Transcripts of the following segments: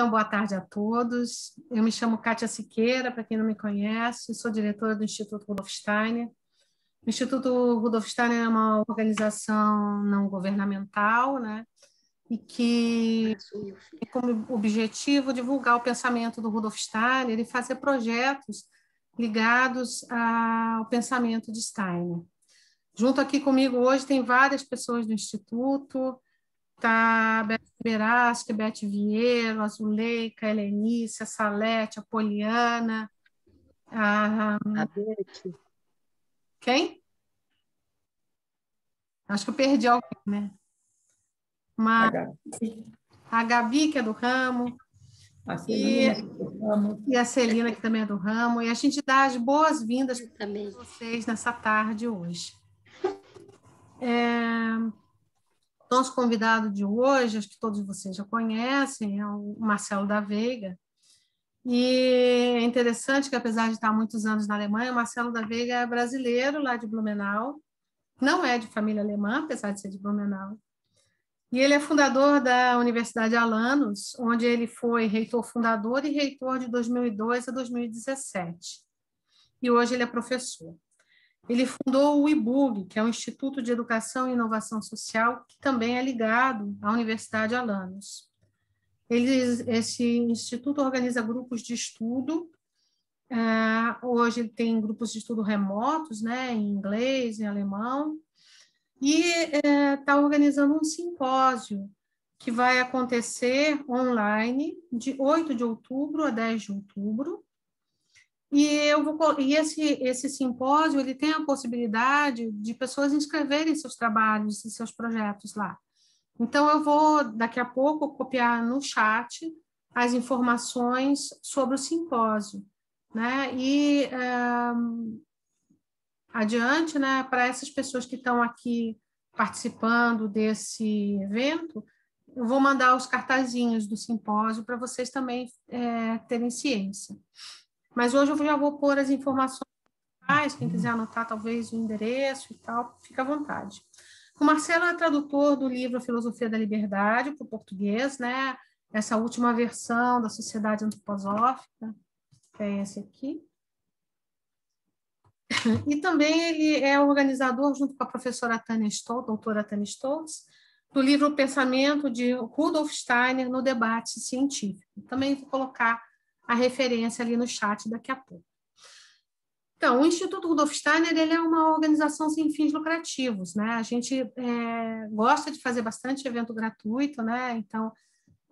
Então, boa tarde a todos. Eu me chamo Kátia Siqueira, para quem não me conhece, sou diretora do Instituto Rudolf Steiner. O Instituto Rudolf Steiner é uma organização não governamental, né? E que tem como objetivo divulgar o pensamento do Rudolf Steiner e fazer projetos ligados ao pensamento de Steiner. Junto aqui comigo hoje tem várias pessoas do Instituto, tá Beto Berasca, Beth Vieira, Azuleika, Helenice, a Salete, a Poliana. A, a Quem? Acho que eu perdi alguém, né? Uma... A, Gabi. a Gabi, que é do ramo. A Celina, e, é ramo. e a Celina, que também é do ramo. E a gente dá as boas-vindas para vocês nessa tarde hoje. É... Nosso então, convidado de hoje, acho que todos vocês já conhecem, é o Marcelo da Veiga. E é interessante que, apesar de estar muitos anos na Alemanha, o Marcelo da Veiga é brasileiro, lá de Blumenau. Não é de família alemã, apesar de ser de Blumenau. E ele é fundador da Universidade Alanos, onde ele foi reitor fundador e reitor de 2002 a 2017. E hoje ele é professor. Ele fundou o IBUG, que é um Instituto de Educação e Inovação Social, que também é ligado à Universidade Alanos. Ele, esse instituto organiza grupos de estudo. Uh, hoje tem grupos de estudo remotos, né, em inglês, em alemão, e está eh, uh, organizando um simpósio que vai acontecer online de 8 de outubro a 10 de outubro, e, eu vou, e esse, esse simpósio ele tem a possibilidade de pessoas inscreverem seus trabalhos e seus projetos lá. Então, eu vou, daqui a pouco, copiar no chat as informações sobre o simpósio. Né? E um, eh, adiante, né, para essas pessoas que estão aqui participando desse evento, eu vou mandar os cartazinhos do simpósio para vocês também é, terem ciência. Mas hoje eu já vou pôr as informações, quem quiser anotar talvez o endereço e tal, fica à vontade. O Marcelo é tradutor do livro A Filosofia da Liberdade para o português, né? Essa última versão da Sociedade Antroposófica, que é esse aqui. E também ele é organizador, junto com a professora Tânia Stoltz, doutora Tânia Stoltz, do livro O Pensamento de Rudolf Steiner no Debate Científico. Também vou colocar a referência ali no chat daqui a pouco. Então, o Instituto Rudolf Steiner ele é uma organização sem fins lucrativos, né? A gente é, gosta de fazer bastante evento gratuito, né? Então,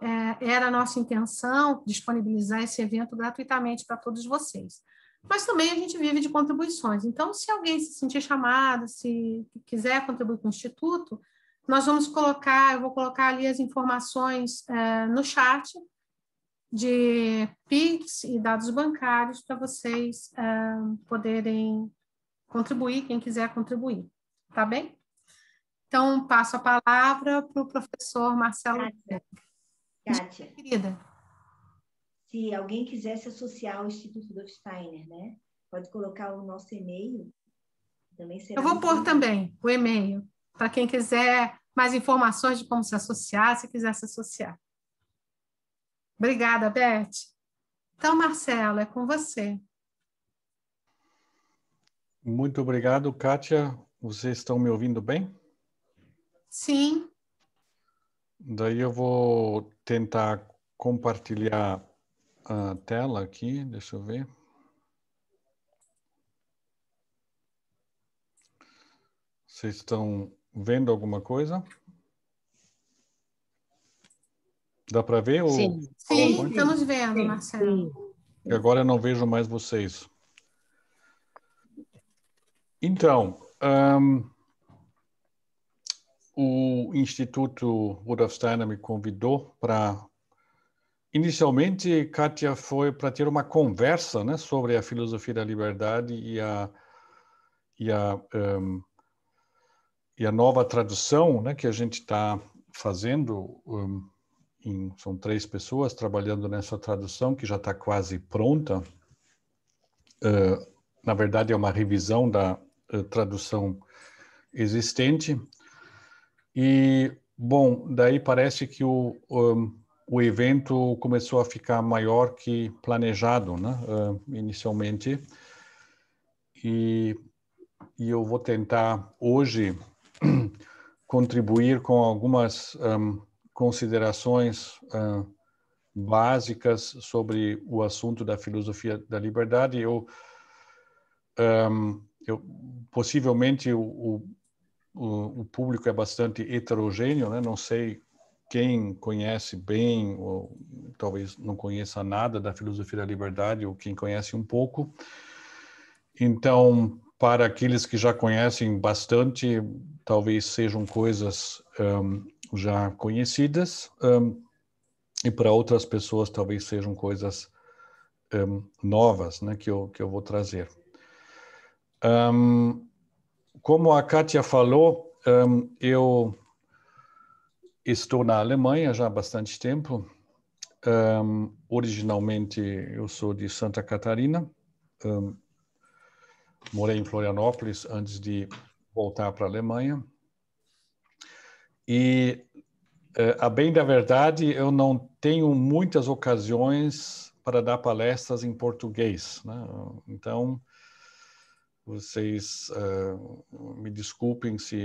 é, era a nossa intenção disponibilizar esse evento gratuitamente para todos vocês. Mas também a gente vive de contribuições. Então, se alguém se sentir chamado, se quiser contribuir com o Instituto, nós vamos colocar, eu vou colocar ali as informações é, no chat de PIX e dados bancários para vocês uh, poderem contribuir, quem quiser contribuir, tá bem? Então, passo a palavra para o professor Marcelo. Kátia. Querida. Se alguém quiser se associar ao Instituto do Steiner, né? Pode colocar o nosso e-mail. Também será Eu vou pôr também o e-mail, para quem quiser mais informações de como se associar, se quiser se associar. Obrigada, Beth. Então, Marcelo, é com você. Muito obrigado, Kátia. Vocês estão me ouvindo bem? Sim. Daí eu vou tentar compartilhar a tela aqui, deixa eu ver. Vocês estão vendo alguma coisa? Sim. Dá para ver? Ou... Sim, estamos vendo, Marcelo. e Agora eu não vejo mais vocês. Então, um, o Instituto Rudolf Steiner me convidou para. Inicialmente, Kátia foi para ter uma conversa né, sobre a filosofia da liberdade e a, e a, um, e a nova tradução né, que a gente está fazendo. Um, em, são três pessoas trabalhando nessa tradução que já está quase pronta. Uh, na verdade, é uma revisão da uh, tradução existente. E, bom, daí parece que o, um, o evento começou a ficar maior que planejado, né? Uh, inicialmente. E, e eu vou tentar hoje contribuir com algumas um, considerações ah, básicas sobre o assunto da filosofia da liberdade. Eu, um, ah, eu possivelmente o, o, o, público é bastante heterogêneo, né? Não sei quem conhece bem ou talvez não conheça nada da filosofia da liberdade ou quem conhece um pouco. Então, para aqueles que já conhecem bastante, talvez sejam coisas um, ah, já conhecidas um, e para outras pessoas talvez sejam coisas um, novas, né, que eu que eu vou trazer. Um, como a Kátia falou, hum, eu estou na Alemanha já há bastante tempo. Hum, originalmente eu sou de Santa Catarina, hum, morei em Florianópolis antes de voltar para a Alemanha e, é, a bem da verdade, eu não tenho muitas ocasiões para dar palestras em português. Né? Então, vocês uh, me desculpem se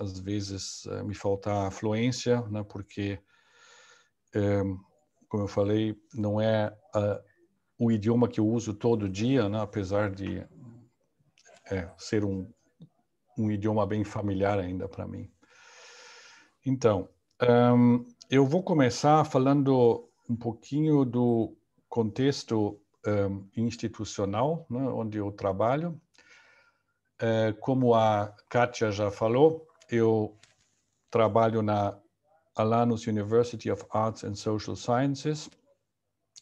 às vezes uh, me faltar fluência, né? porque, um, como eu falei, não é uh, o idioma que eu uso todo dia, né? apesar de é, ser um, um idioma bem familiar ainda para mim. Então, um, eu vou começar falando um pouquinho do contexto um, institucional né, onde eu trabalho. Uh, como a Katia já falou, eu trabalho na Alanus University of Arts and Social Sciences,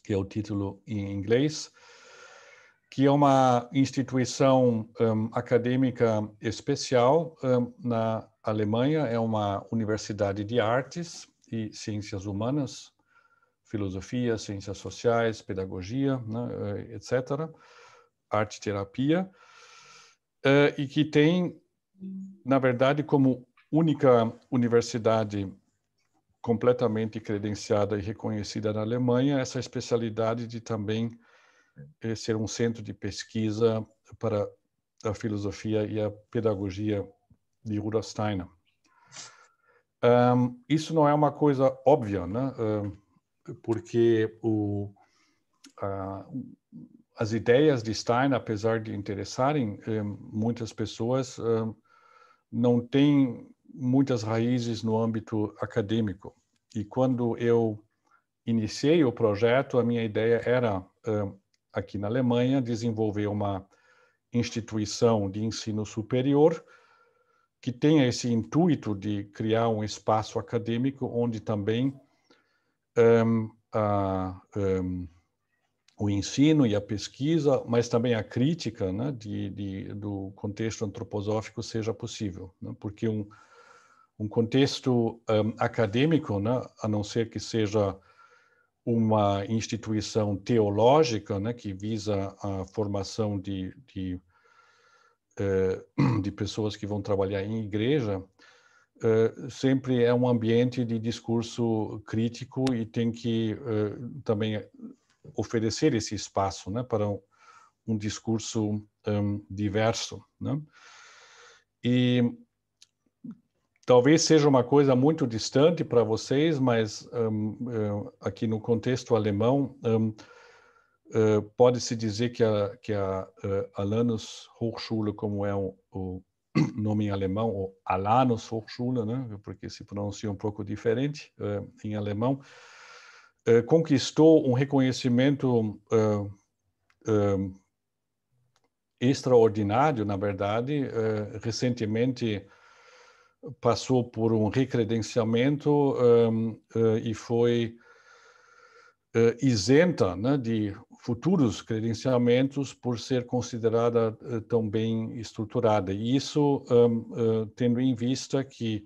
que é o título em inglês, que é uma instituição um, acadêmica especial um, na Alemanha, é uma universidade de artes e ciências humanas, filosofia, ciências sociais, pedagogia, né, eh, etc., arte terapia, uh, e que tem, na verdade, como única universidade completamente credenciada e reconhecida na Alemanha, essa especialidade de também é, ser um centro de pesquisa para a filosofia e a pedagogia de Rudolf Steiner. Um, isso não é uma coisa óbvia, né? Um, porque o, as ideias de Steiner, apesar de interessarem um, eh, muitas pessoas, não têm muitas raízes no âmbito acadêmico. E quando eu iniciei o projeto, a minha ideia era aqui na Alemanha, desenvolver uma instituição de ensino superior que tenha esse intuito de criar um espaço acadêmico onde também um, a, um, o ensino e a pesquisa, mas também a crítica né, de, de, do contexto antroposófico seja possível, né, porque um, um contexto hum, acadêmico, né, a não ser que seja uma instituição teológica né, que visa a formação de, de, eh, de pessoas que vão trabalhar em igreja, eh, sempre é um ambiente de discurso crítico e tem que eh, também oferecer esse espaço né, para um, discurso hum, diverso. Né? E talvez seja uma coisa muito distante para vocês, mas um, hum, aqui no contexto alemão, um, uh, hum, pode-se dizer que a, que a uh, hum, Alanus Hochschule, como é o, o nome em alemão, ou Alanus Hochschule, né, porque se pronuncia um pouco diferente uh, em alemão, conquistou um reconhecimento extraordinário, na verdade, recentemente passou por um recredenciamento um, eh, e foi eh, isenta né, de futuros credenciamentos por ser considerada uh, tão bem estruturada. E isso um, uh, tendo em vista que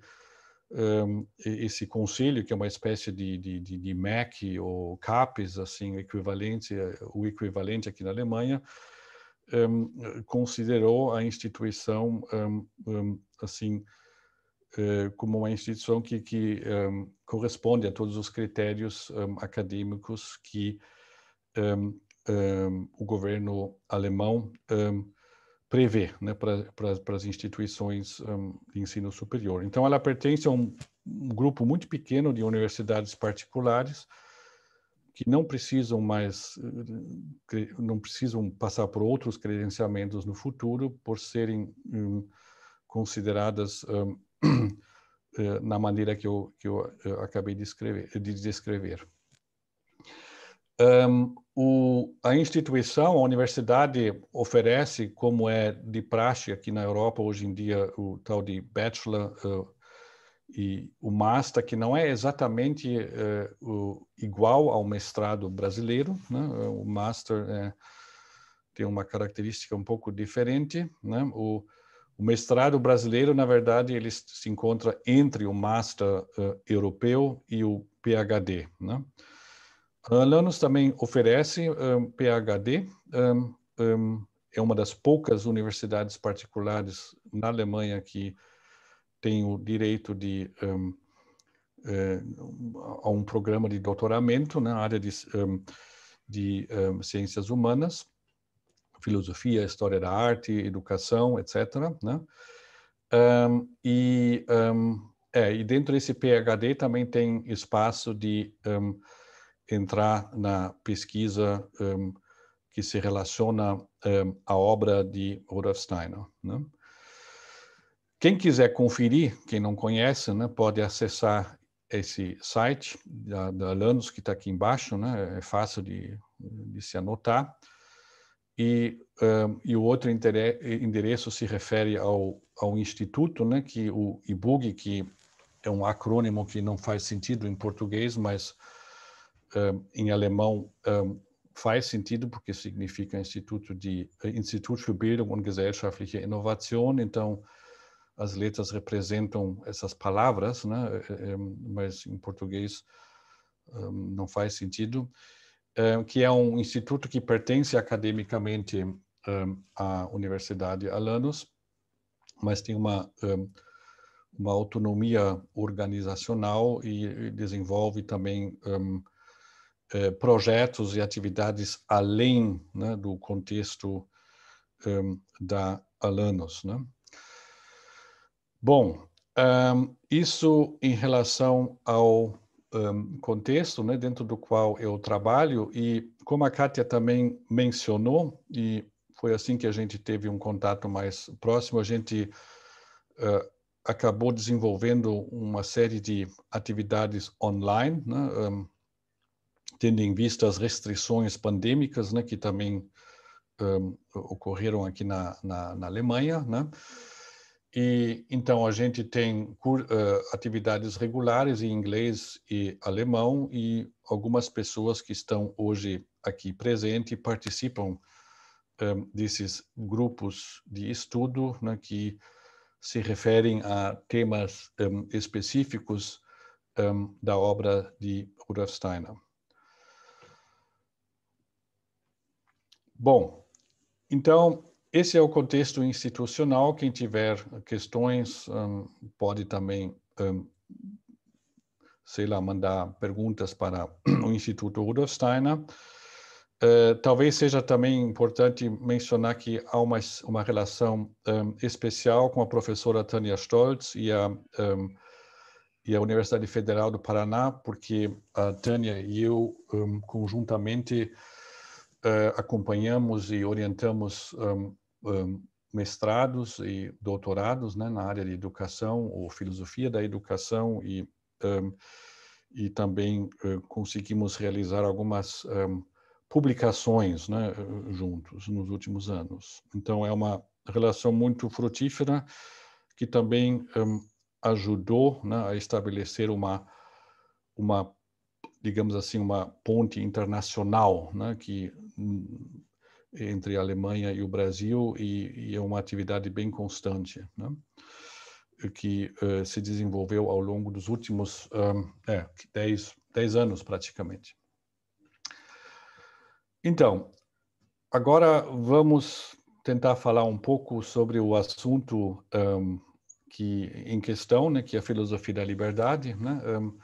um, esse conselho, que é uma espécie de, de, de, de MEC ou CAPES, assim, equivalente, o equivalente aqui na Alemanha, um, considerou a instituição hum, hum, assim eh, como uma instituição que, que um, eh, corresponde a todos os critérios um, eh, acadêmicos que o governo alemão prevê né, para as instituições de ensino superior. Então, ela pertence a um, um grupo muito pequeno de universidades particulares que não precisam mais não precisam passar por outros credenciamentos no futuro por serem um, consideradas um, eh, na maneira que eu, que eu, eh, acabei de, escrever, de descrever. Um, o, a instituição, a universidade, oferece, como é de praxe aqui na Europa hoje em dia, o tal de bachelor uh, e o master, que não é exatamente uh, o, igual ao mestrado brasileiro. Né? O master tem uma característica um pouco diferente. Né? O, o mestrado brasileiro, na verdade, ele se encontra entre o master uh, europeu e o PhD. Né? Lanus também oferece um, PhD, um, um, é uma das poucas universidades particulares na Alemanha que tem o direito de uh, a um programa de doutoramento na né? área de, hum, de hum, ciências humanas filosofia, história da arte, educação, etc. Né? Um, e, um, é, e dentro desse PhD também tem espaço de um, entrar na pesquisa que se relaciona à obra de Rudolf Steiner. Né? Quem quiser conferir, quem não conhece, né, pode acessar esse site da, da Lanus, que está aqui embaixo, né, é fácil de, de se anotar e, um, e o outro endereço se refere ao, ao instituto, né, que o IBUG, que é um acrônimo que não faz sentido em português, mas um, em alemão um, faz sentido porque significa Instituto de Institut für Bildung und gesellschaftliche Innovation. Então, as letras representam essas palavras, né? Eh, eh, mas em português não faz sentido. Eh, que é um instituto que pertence academicamente hum, à Universidade Alanos, mas tem uma, hum, uma autonomia organizacional e desenvolve também hum, eh, projetos e atividades além né, do contexto da Alanos. Né? Bom, isso em relação ao um, contexto né, dentro do qual eu trabalho, e como a Kátia também mencionou, e foi assim que a gente teve um contato mais próximo, a gente uh, acabou desenvolvendo uma série de atividades online, né, um, tendo em vista as restrições pandêmicas né, que também um, ocorreram aqui na, na, na Alemanha, né? E então a gente tem eh, atividades regulares em inglês e alemão e algumas pessoas que estão hoje aqui presente participam um, eh, desses grupos de estudo né, que se referem a temas um, eh, específicos um, da obra de Rudolf Steiner. Bom, então esse é o contexto institucional. Quem tiver questões um, pode também, um, sei lá, mandar perguntas para o Instituto Rudolf Steiner. Uh, talvez seja também importante mencionar que há uma, uma relação um, especial com a professora Tânia Stolz e a, um, e a Universidade Federal do Paraná, porque a Tânia e eu, um, conjuntamente, uh, acompanhamos e orientamos um, um, mestrados e doutorados né, na área de educação ou filosofia da educação e, um, e também uh, conseguimos realizar algumas hum, publicações né, juntos nos últimos anos. Então, é uma relação muito frutífera que também hum, ajudou né, a estabelecer uma, uma digamos assim, uma ponte internacional né, que, hum, entre a Alemanha e o Brasil, e, e é uma atividade bem constante, né, que uh, se desenvolveu ao longo dos últimos um, é, anos, praticamente. Então, agora vamos tentar falar um pouco sobre o assunto um, que em questão, né, que é a filosofia da liberdade, né, um,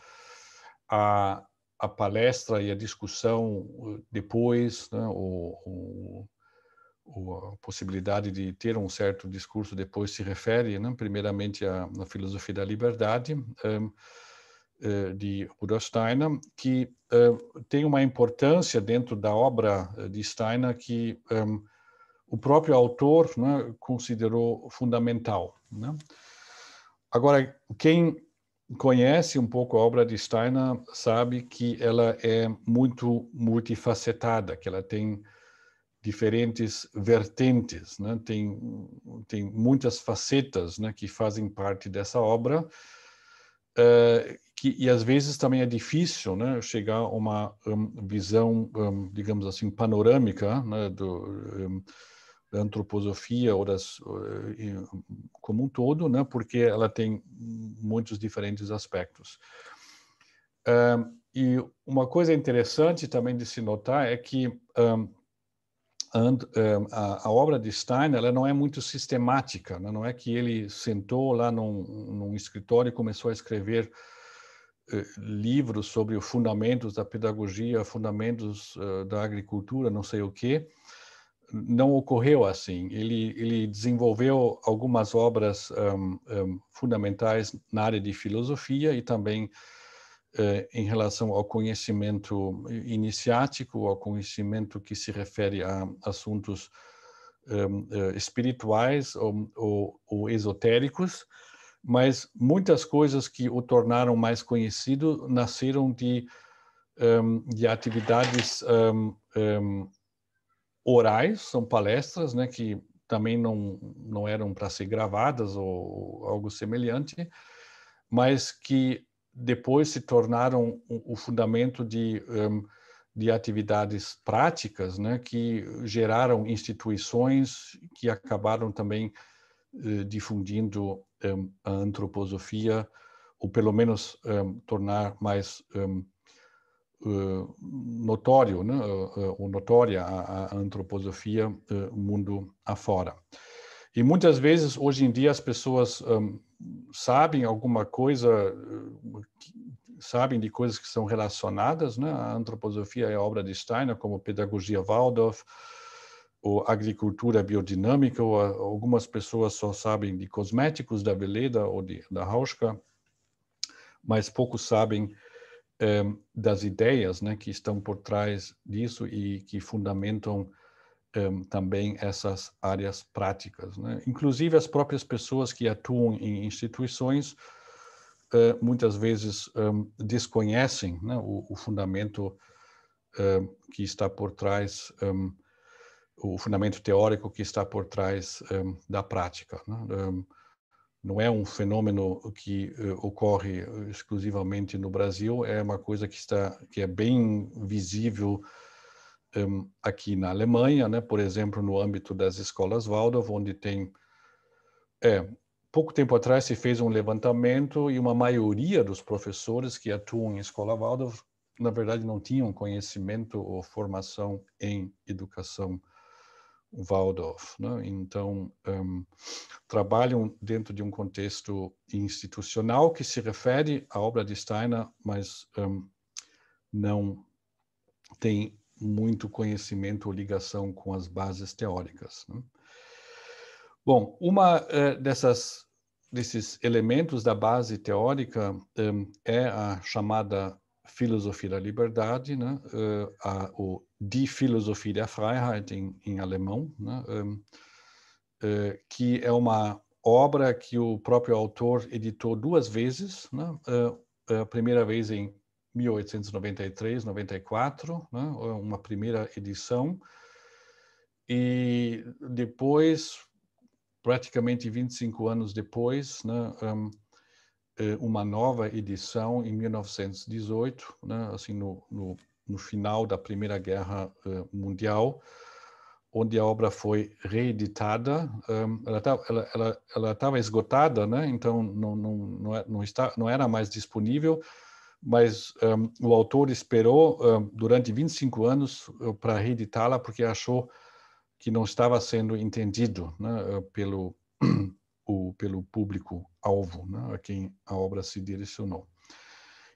a, a palestra e a discussão uh, depois, né, o, o, a possibilidade de ter um certo discurso depois se refere, né, primeiramente, à, à, filosofia da liberdade um, eh, de Rudolf Steiner, que um, tem uma importância dentro da obra eh, de Steiner que um, o próprio autor né, considerou fundamental. Né. Agora, quem conhece um pouco a obra de Steiner sabe que ela é muito multifacetada, que ela tem diferentes vertentes, né? tem, tem muitas facetas né, que fazem parte dessa obra, uh, que, e às vezes também é difícil né, chegar a uma um, visão, um, digamos assim, panorâmica né, do, um, da antroposofia ou das eh, como um todo, né? Porque ela tem muitos diferentes aspectos. Um, e uma coisa interessante também de se notar é que um, and, um, a, a, obra de Stein ela não é muito sistemática, né? não é que ele sentou lá num, num escritório e começou a escrever eh, livros sobre os fundamentos da pedagogia, fundamentos uh, da agricultura, não sei o quê não ocorreu assim. Ele, ele desenvolveu algumas obras um, um, fundamentais na área de filosofia e também eh, em relação ao conhecimento iniciático, ao conhecimento que se refere a assuntos um, eh, espirituais ou, ou, ou, esotéricos, mas muitas coisas que o tornaram mais conhecido nasceram de, hum, de atividades hum, hum, orais, são palestras, né, que também não, não eram para ser gravadas ou algo semelhante, mas que depois se tornaram o fundamento de, hum, de atividades práticas, né, que geraram instituições que acabaram também eh, difundindo hum, a antroposofia, ou pelo menos hum, tornar mais eh, notório, né, eh, eh, ou notória a, a antroposofia mundo afora. E muitas vezes, hoje em dia, as pessoas um, sabem alguma coisa, sabem de coisas que são relacionadas, né? A antroposofia é a obra de Steiner, como Pedagogia Waldorf, ou Agricultura Biodinâmica, ou algumas pessoas só sabem de cosméticos da Veleda ou de, da Hauschka, mas poucos sabem Ehm, das ideias né, que estão por trás disso e que fundamentam ehm, também essas áreas práticas. Né? Inclusive, as próprias pessoas que atuam em instituições eh, muitas vezes ehm, desconhecem né, o, o, fundamento que está por trás o fundamento teórico que está por trás um, da prática. Né? Um, não é um fenômeno que uh, ocorre eh, exclusivamente no Brasil, é uma coisa que está que é bem visível um, aqui na Alemanha, né? Por exemplo, no âmbito das escolas Waldorf, onde tem é, pouco tempo atrás se fez um levantamento e uma maioria dos professores que atuam em escola Waldorf na verdade não tinham conhecimento ou formação em educação Waldorf. Né? Então, um, trabalham dentro de um contexto institucional que se refere à obra de Steiner, mas um, não tem muito conhecimento ou ligação com as bases teóricas. Né? Bom, uma uh, dessas desses elementos da base teórica um, é a chamada Filosofia da Liberdade, né? a, o Die Philosophie der Freiheit em, em alemão, né? um, ähm, uh, äh, que é uma obra que o próprio autor editou duas vezes, né? uh, a primeira vez em 1893, 94, né? uma primeira edição, e depois, praticamente 25 anos depois, né? Um, eh, uma nova edição em 1918, né, assim no, no, no, final da Primeira Guerra eh, Mundial, onde a obra foi reeditada. Eh, ela tá, estava esgotada, né? então não, não, não, é, não, está, não era mais disponível, mas um, o autor esperou um, durante 25 anos para reeditá-la, porque achou que não estava sendo entendido né? pelo o, pelo público-alvo, né, a quem a obra se direcionou.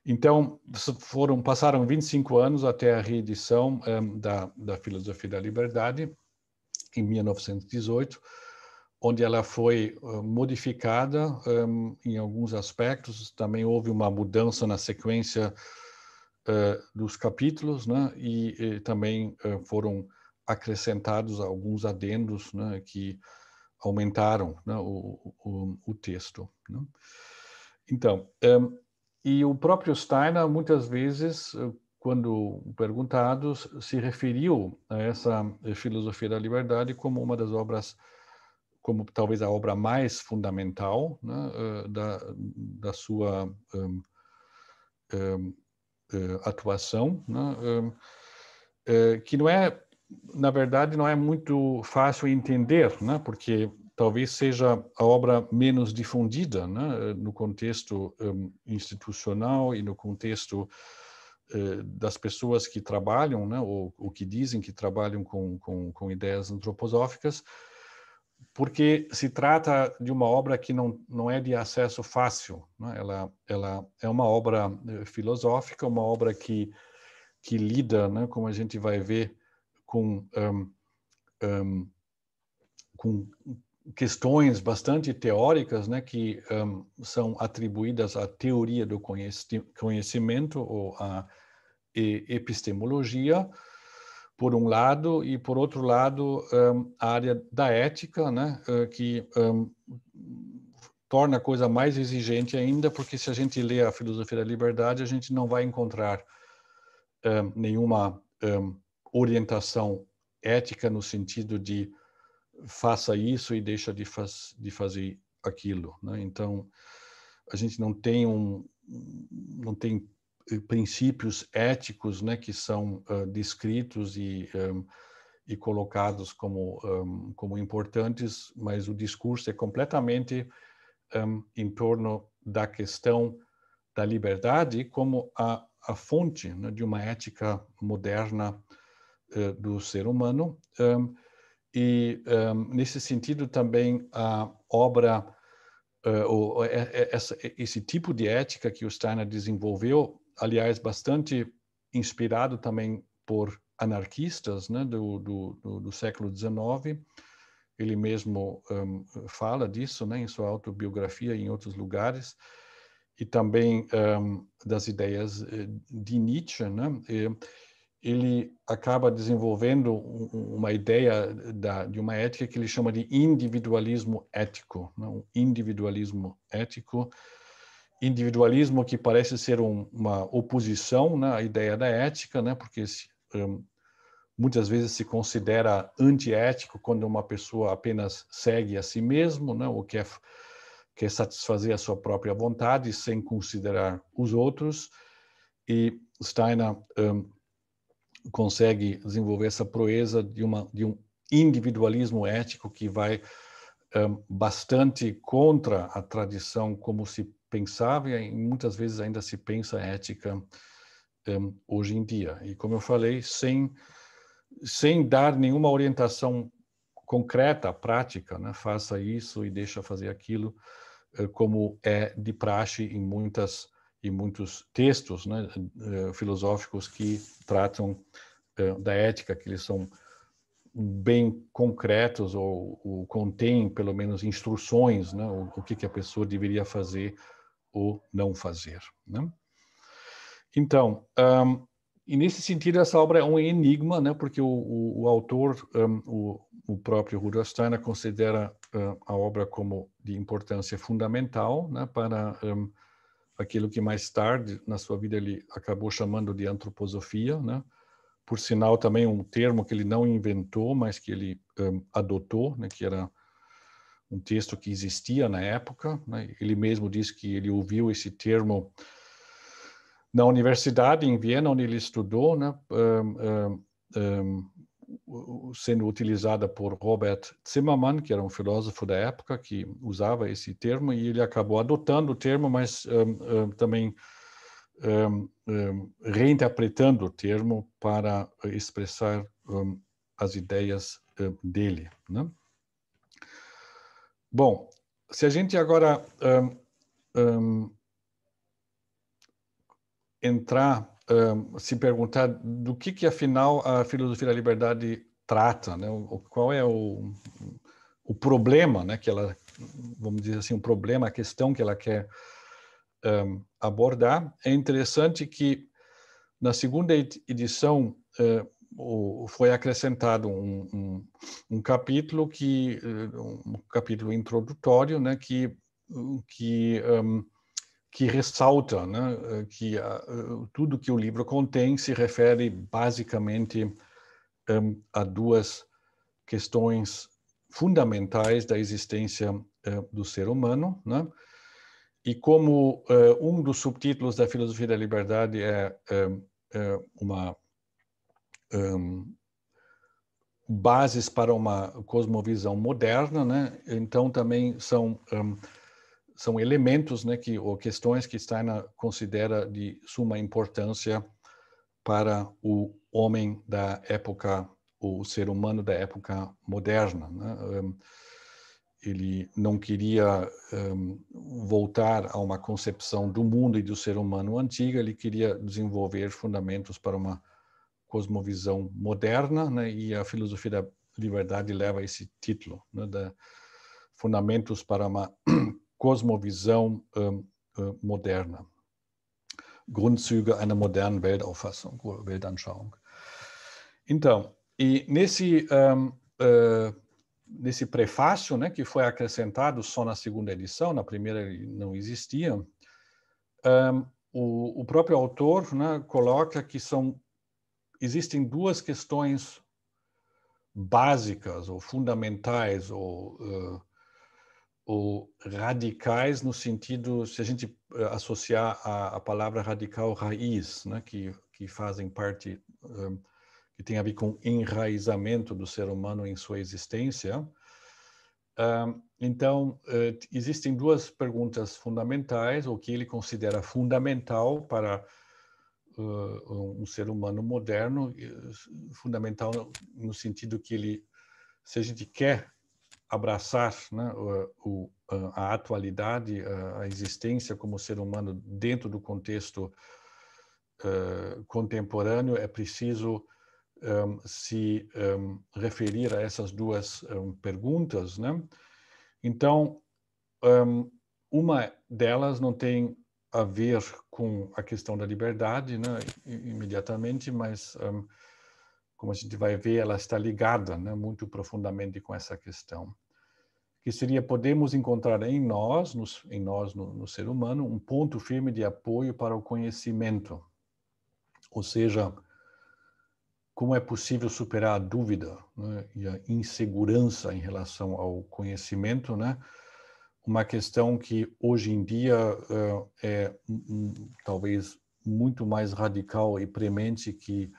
Então, foram, passaram 25 anos até a reedição um, eh, da, da Filosofia da Liberdade, em 1918, onde ela foi uh, modificada um, eh, em alguns aspectos. Também houve uma mudança na sequência uh, dos capítulos, né? e, e também uh, foram acrescentados alguns adendos né? que aumentaram né, o, o, o, texto. Né? Então, um, e o próprio Steiner, muitas vezes, eh, quando perguntado, se referiu a essa filosofia da liberdade como uma das obras, como talvez a obra mais fundamental né, eh, da, da sua um, um, eh, atuação, né, hum, que não é na verdade, não é muito fácil entender, né? porque talvez seja a obra menos difundida né? no contexto um, institucional e no contexto eh, das pessoas que trabalham, né? ou, ou que dizem que trabalham com, com, com ideias antroposóficas, porque se trata de uma obra que não, não é de acesso fácil. Né? Ela, ela é uma obra eh, filosófica, uma obra que, que lida, né? como a gente vai ver, com, um, um, com questões bastante teóricas, né, que um, são atribuídas à teoria do conhecimento ou à epistemologia, por um lado, e por outro lado, hum, a área da ética, né, eh, que hum, torna a coisa mais exigente ainda, porque se a gente lê a filosofia da liberdade, a gente não vai encontrar hum, nenhuma orientação ética no sentido de faça isso e deixa de, faz, de fazer aquilo. Né? Então, a gente não tem um, não tem eh, princípios éticos, né, que são uh, descritos e um, ah, e colocados como um, ah, como importantes, mas o discurso é completamente um, em torno da questão da liberdade como a, a fonte né, de uma ética moderna eh, do ser humano. Um, e, um, nesse sentido, também a obra, uh, eh, ou, é, é, essa, esse tipo de ética que o Steiner desenvolveu, aliás, bastante inspirado também por anarquistas né, do, do, do, do século XIX, ele mesmo um, fala disso né, em sua autobiografia e em outros lugares, e também um, das ideias eh, de Nietzsche. Né? E, ele acaba desenvolvendo uma ideia da, de uma ética que ele chama de individualismo ético, não? Né? individualismo ético, individualismo que parece ser um, uma oposição né, à ideia da ética, né, porque se, um, muitas vezes se considera antiético quando uma pessoa apenas segue a si mesmo, né, ou quer, quer satisfazer a sua própria vontade sem considerar os outros, e Steiner um, consegue desenvolver essa proeza de, uma, de um individualismo ético que vai um, bastante contra a tradição como se pensava e muitas vezes ainda se pensa ética um, hoje em dia. E como eu falei, sem, sem dar nenhuma orientação concreta, prática, né? faça isso e deixa fazer aquilo, hum, como é de praxe em muitas e muitos textos né, eh, filosóficos que tratam eh, da ética, que eles são bem concretos ou, ou contêm pelo menos instruções, né, o, o que, que, a pessoa deveria fazer ou não fazer. Né? Então, um, e nesse sentido essa obra é um enigma, né, porque o, o, o autor, um, o, próprio Rudolf Steiner considera uh, a obra como de importância fundamental né, para um, aquilo que mais tarde na sua vida ele acabou chamando de antroposofia, né? Por sinal também um termo que ele não inventou, mas que ele um, adotou, né? Que era um texto que existia na época. Né? Ele mesmo diz que ele ouviu esse termo na universidade em Viena, onde ele estudou, né? Um, um, hum, sendo utilizada por Robert Zimmermann, que era um filósofo da época que usava esse termo, e ele acabou adotando o termo, mas um, um, também um, hum, reinterpretando o termo para expressar hum, as ideias hum, dele. Né? Bom, se a gente agora entrar se perguntar do que, que afinal a filosofia da liberdade trata, né? O, qual é o, o problema, né? Que ela, vamos dizer assim, o problema, a questão que ela quer um, abordar. É interessante que na segunda edição uh, o, foi acrescentado um, um, um, capítulo que eh, um capítulo introdutório, né? Que que um, que ressalta né, eh, que uh, tudo que o livro contém se refere basicamente um, ehm, a duas questões fundamentais da existência uh, do ser humano, né? E como uh, um dos subtítulos da filosofia da liberdade é, ehm, uma um, ehm, bases para uma cosmovisão moderna, né? Então também são um, são elementos, né, que ou questões que Steiner considera de suma importância para o homem da época, o ser humano da época moderna. Né? Ele não queria voltar a uma concepção do mundo e do ser humano antiga, ele queria desenvolver fundamentos para uma cosmovisão moderna, né? e a filosofia da liberdade leva esse título, né? da Fundamentos para uma Cosmovision ähm, äh, moderna. Grundzüge einer modernen Weltauffassung, Weltanschauung. Então, e nesse, um, ähm, uh, äh, nesse prefácio, né, que foi acrescentado só na segunda edição, na primeira ele não existia, um, ähm, o, o, próprio autor né, coloca que são existem duas questões básicas ou fundamentais ou uh, ou radicais no sentido, se a gente eh, associar a, a palavra radical raiz, né, que, que fazem parte, um, que tem a ver com enraizamento do ser humano em sua existência. Um, então, uh, existem duas perguntas fundamentais, o que ele considera fundamental para uh, um ser humano moderno, fundamental no, no sentido que ele, se a gente quer abraçar né, o, a atualidade, a existência como ser humano dentro do contexto uh, contemporâneo, é preciso um, se um, referir a essas duas um, perguntas. Né? Então, uma delas não tem a ver com a questão da liberdade né, imediatamente, mas como a gente vai ver, ela está ligada né, muito profundamente com essa questão, que seria podemos encontrar em nós, nos, em nós no, no ser humano, um ponto firme de apoio para o conhecimento, ou seja, como é possível superar a dúvida né, e a insegurança em relação ao conhecimento, né? Uma questão que hoje em dia uh, é um, talvez muito mais radical e premente que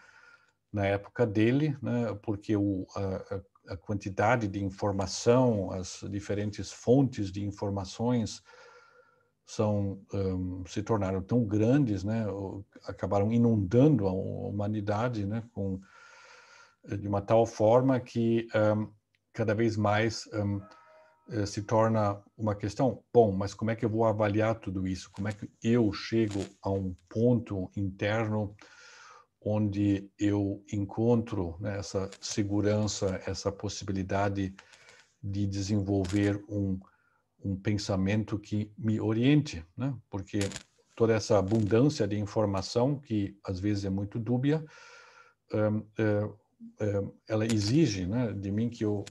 na época dele, né, porque o, a, a, quantidade de informação, as diferentes fontes de informações são um, se tornaram tão grandes, né, acabaram inundando a humanidade, né, com de uma tal forma que um, cada vez mais um, eh, se torna uma questão, bom, mas como é que eu vou avaliar tudo isso? Como é que eu chego a um ponto interno onde eu encontro né, essa segurança, essa possibilidade de desenvolver um, um pensamento que me oriente, né? porque toda essa abundância de informação, que às vezes é muito dúbia, hum, é, é, ela exige né, de mim que eu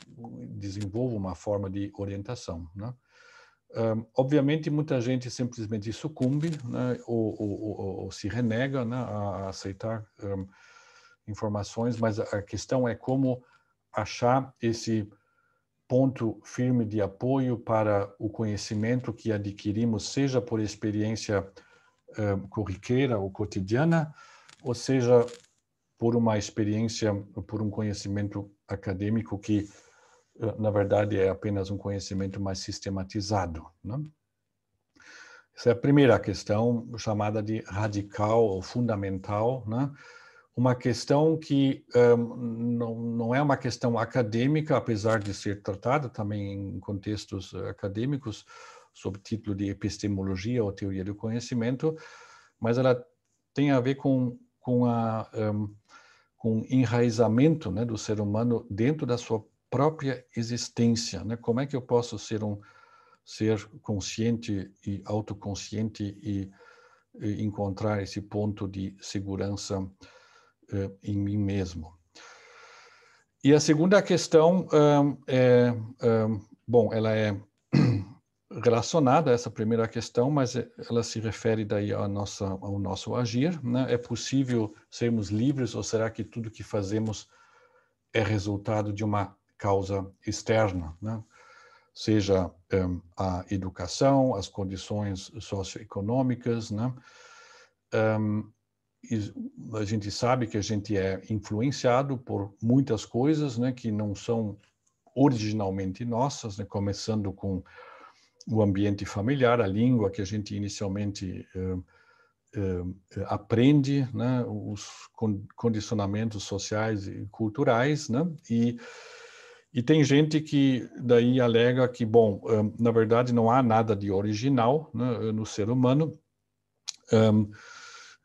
desenvolva uma forma de orientação. Né? Um, obviamente, muita gente simplesmente sucumbe né, ou, ou, ou, ou, se renega né, a aceitar um, informações, mas a questão é como achar esse ponto firme de apoio para o conhecimento que adquirimos, seja por experiência um, corriqueira ou cotidiana, ou seja por uma experiência, por um conhecimento acadêmico que na verdade, é apenas um conhecimento mais sistematizado. Né? Essa é a primeira questão, chamada de radical ou fundamental, né? uma questão que um, não, não é uma questão acadêmica, apesar de ser tratada também em contextos eh, acadêmicos, sob título de epistemologia ou teoria do conhecimento, mas ela tem a ver com, com a. Um, com enraizamento né, do ser humano dentro da sua própria existência, né? Como é que eu posso ser um ser consciente e autoconsciente e, e encontrar esse ponto de segurança eh, em mim mesmo? E a segunda questão um, é, um, bom, ela é relacionada a essa primeira questão, mas é, ela se refere daí ao nosso ao nosso agir. Né? É possível sermos livres ou será que tudo que fazemos é resultado de uma causa externa, né? seja um, a educação, as condições socioeconômicas, né? Um, a gente sabe que a gente é influenciado por muitas coisas, né, que não são originalmente nossas, né, começando com o ambiente familiar, a língua que a gente inicialmente eh, eh, aprende, né, os condicionamentos sociais e culturais, né, e e tem gente que daí alega que, bom, eh, na verdade não há nada de original né, eh, no ser humano, um,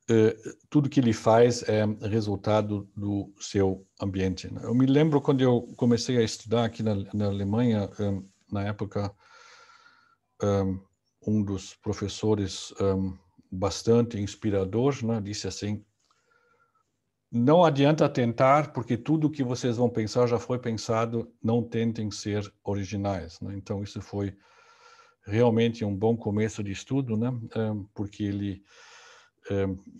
eh, tudo que ele faz é resultado do seu ambiente. Né. Eu me lembro quando eu comecei a estudar aqui na, na Alemanha, um, na época, um, um dos professores bastante inspirador né, disse assim: não adianta tentar, porque tudo que vocês vão pensar já foi pensado. Não tentem ser originais. Né? Então, isso foi realmente um bom começo de estudo, né? porque ele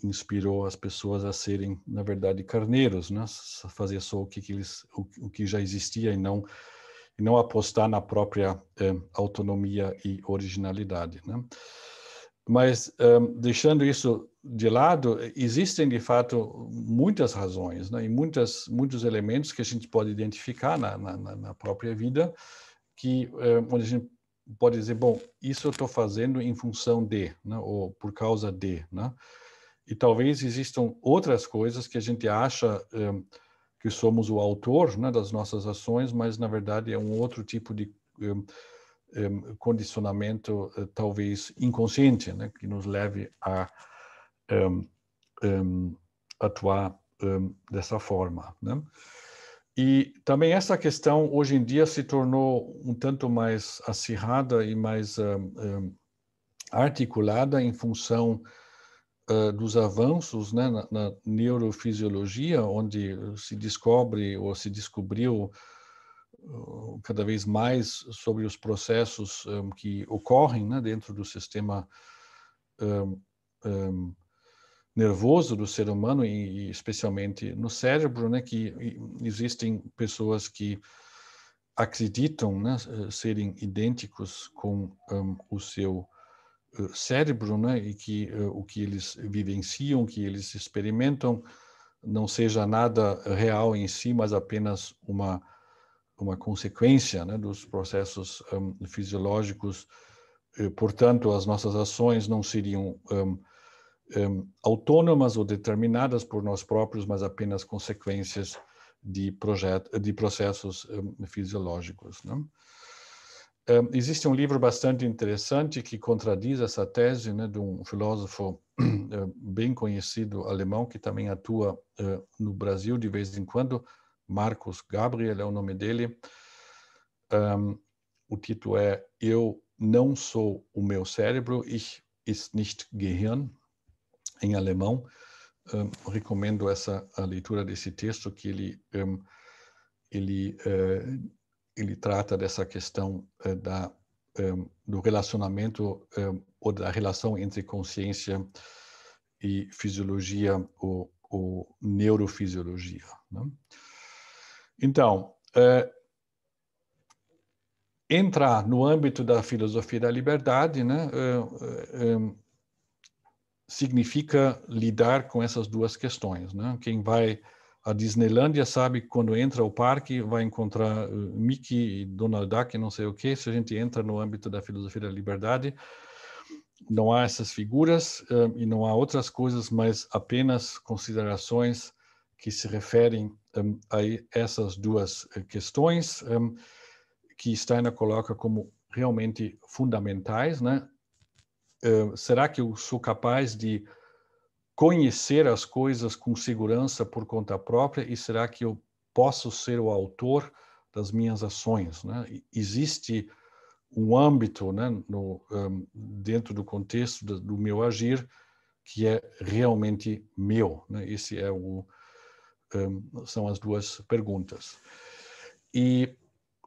inspirou as pessoas a serem, na verdade, carneiros, né? fazer só o que, que eles, o, que já existia e não e não apostar na própria autonomia e originalidade. Né? Mas, um, deixando isso de lado, existem de fato muitas razões né? e muitas, muitos elementos que a gente pode identificar na, na, na própria vida, que um, onde a gente pode dizer, bom, isso eu estou fazendo em função de, né? ou por causa de. Né? E talvez existam outras coisas que a gente acha um, que somos o autor né, das nossas ações, mas na verdade é um outro tipo de um, condicionamento uh, talvez inconsciente, né, que nos leve a um, atuar dessa forma. Né? E também essa questão hoje em dia se tornou um tanto mais acirrada e mais articulada em função uh, dos avanços né, na, na, neurofisiologia, onde se descobre ou se descobriu cada vez mais sobre os processos um, que ocorrem né, dentro do sistema um, nervoso do ser humano e, e especialmente no cérebro, né, que existem pessoas que acreditam né, serem idênticos com um, o seu uh, cérebro, né, e que uh, o que eles vivenciam, que eles experimentam, não seja nada real em si, mas apenas uma uma consequência né, dos processos um, fisiológicos, e, portanto, as nossas ações não seriam um, um, autônomas ou determinadas por nós próprios, mas apenas consequências de, projeto, de processos hum, fisiológicos. Né? Hum, existe um livro bastante interessante que contradiz essa tese né, de um filósofo hum, bem conhecido alemão que também atua uh, no Brasil de vez em quando, Marcos Gabriel é o nome dele. Um, o título é Eu não sou o meu cérebro, ich ist nicht Gehirn, em alemão. Um, recomendo essa a leitura desse texto que ele um, ele uh, ele trata dessa questão uh, da do relacionamento ou da relação entre consciência e fisiologia ou, ou neurofisiologia. Né? Então, eh, entrar no âmbito da filosofia da liberdade né, eh, eh, significa lidar com essas duas questões. Né? Quem vai à Disneylândia sabe que quando entra ao parque vai encontrar Mickey e Donald Duck e não sei o quê. Se a gente entra no âmbito da filosofia da liberdade, não há essas figuras e não há outras coisas, mas apenas considerações que se referem um, a essas duas eh, questões, um, que Steiner coloca como realmente fundamentais, né? Uh, será que eu sou capaz de conhecer as coisas com segurança por conta própria e será que eu posso ser o autor das minhas ações, né? Existe um âmbito, né, no, um, dentro do contexto do, do, meu agir que é realmente meu, né? Esse é o Hum, são as duas perguntas. E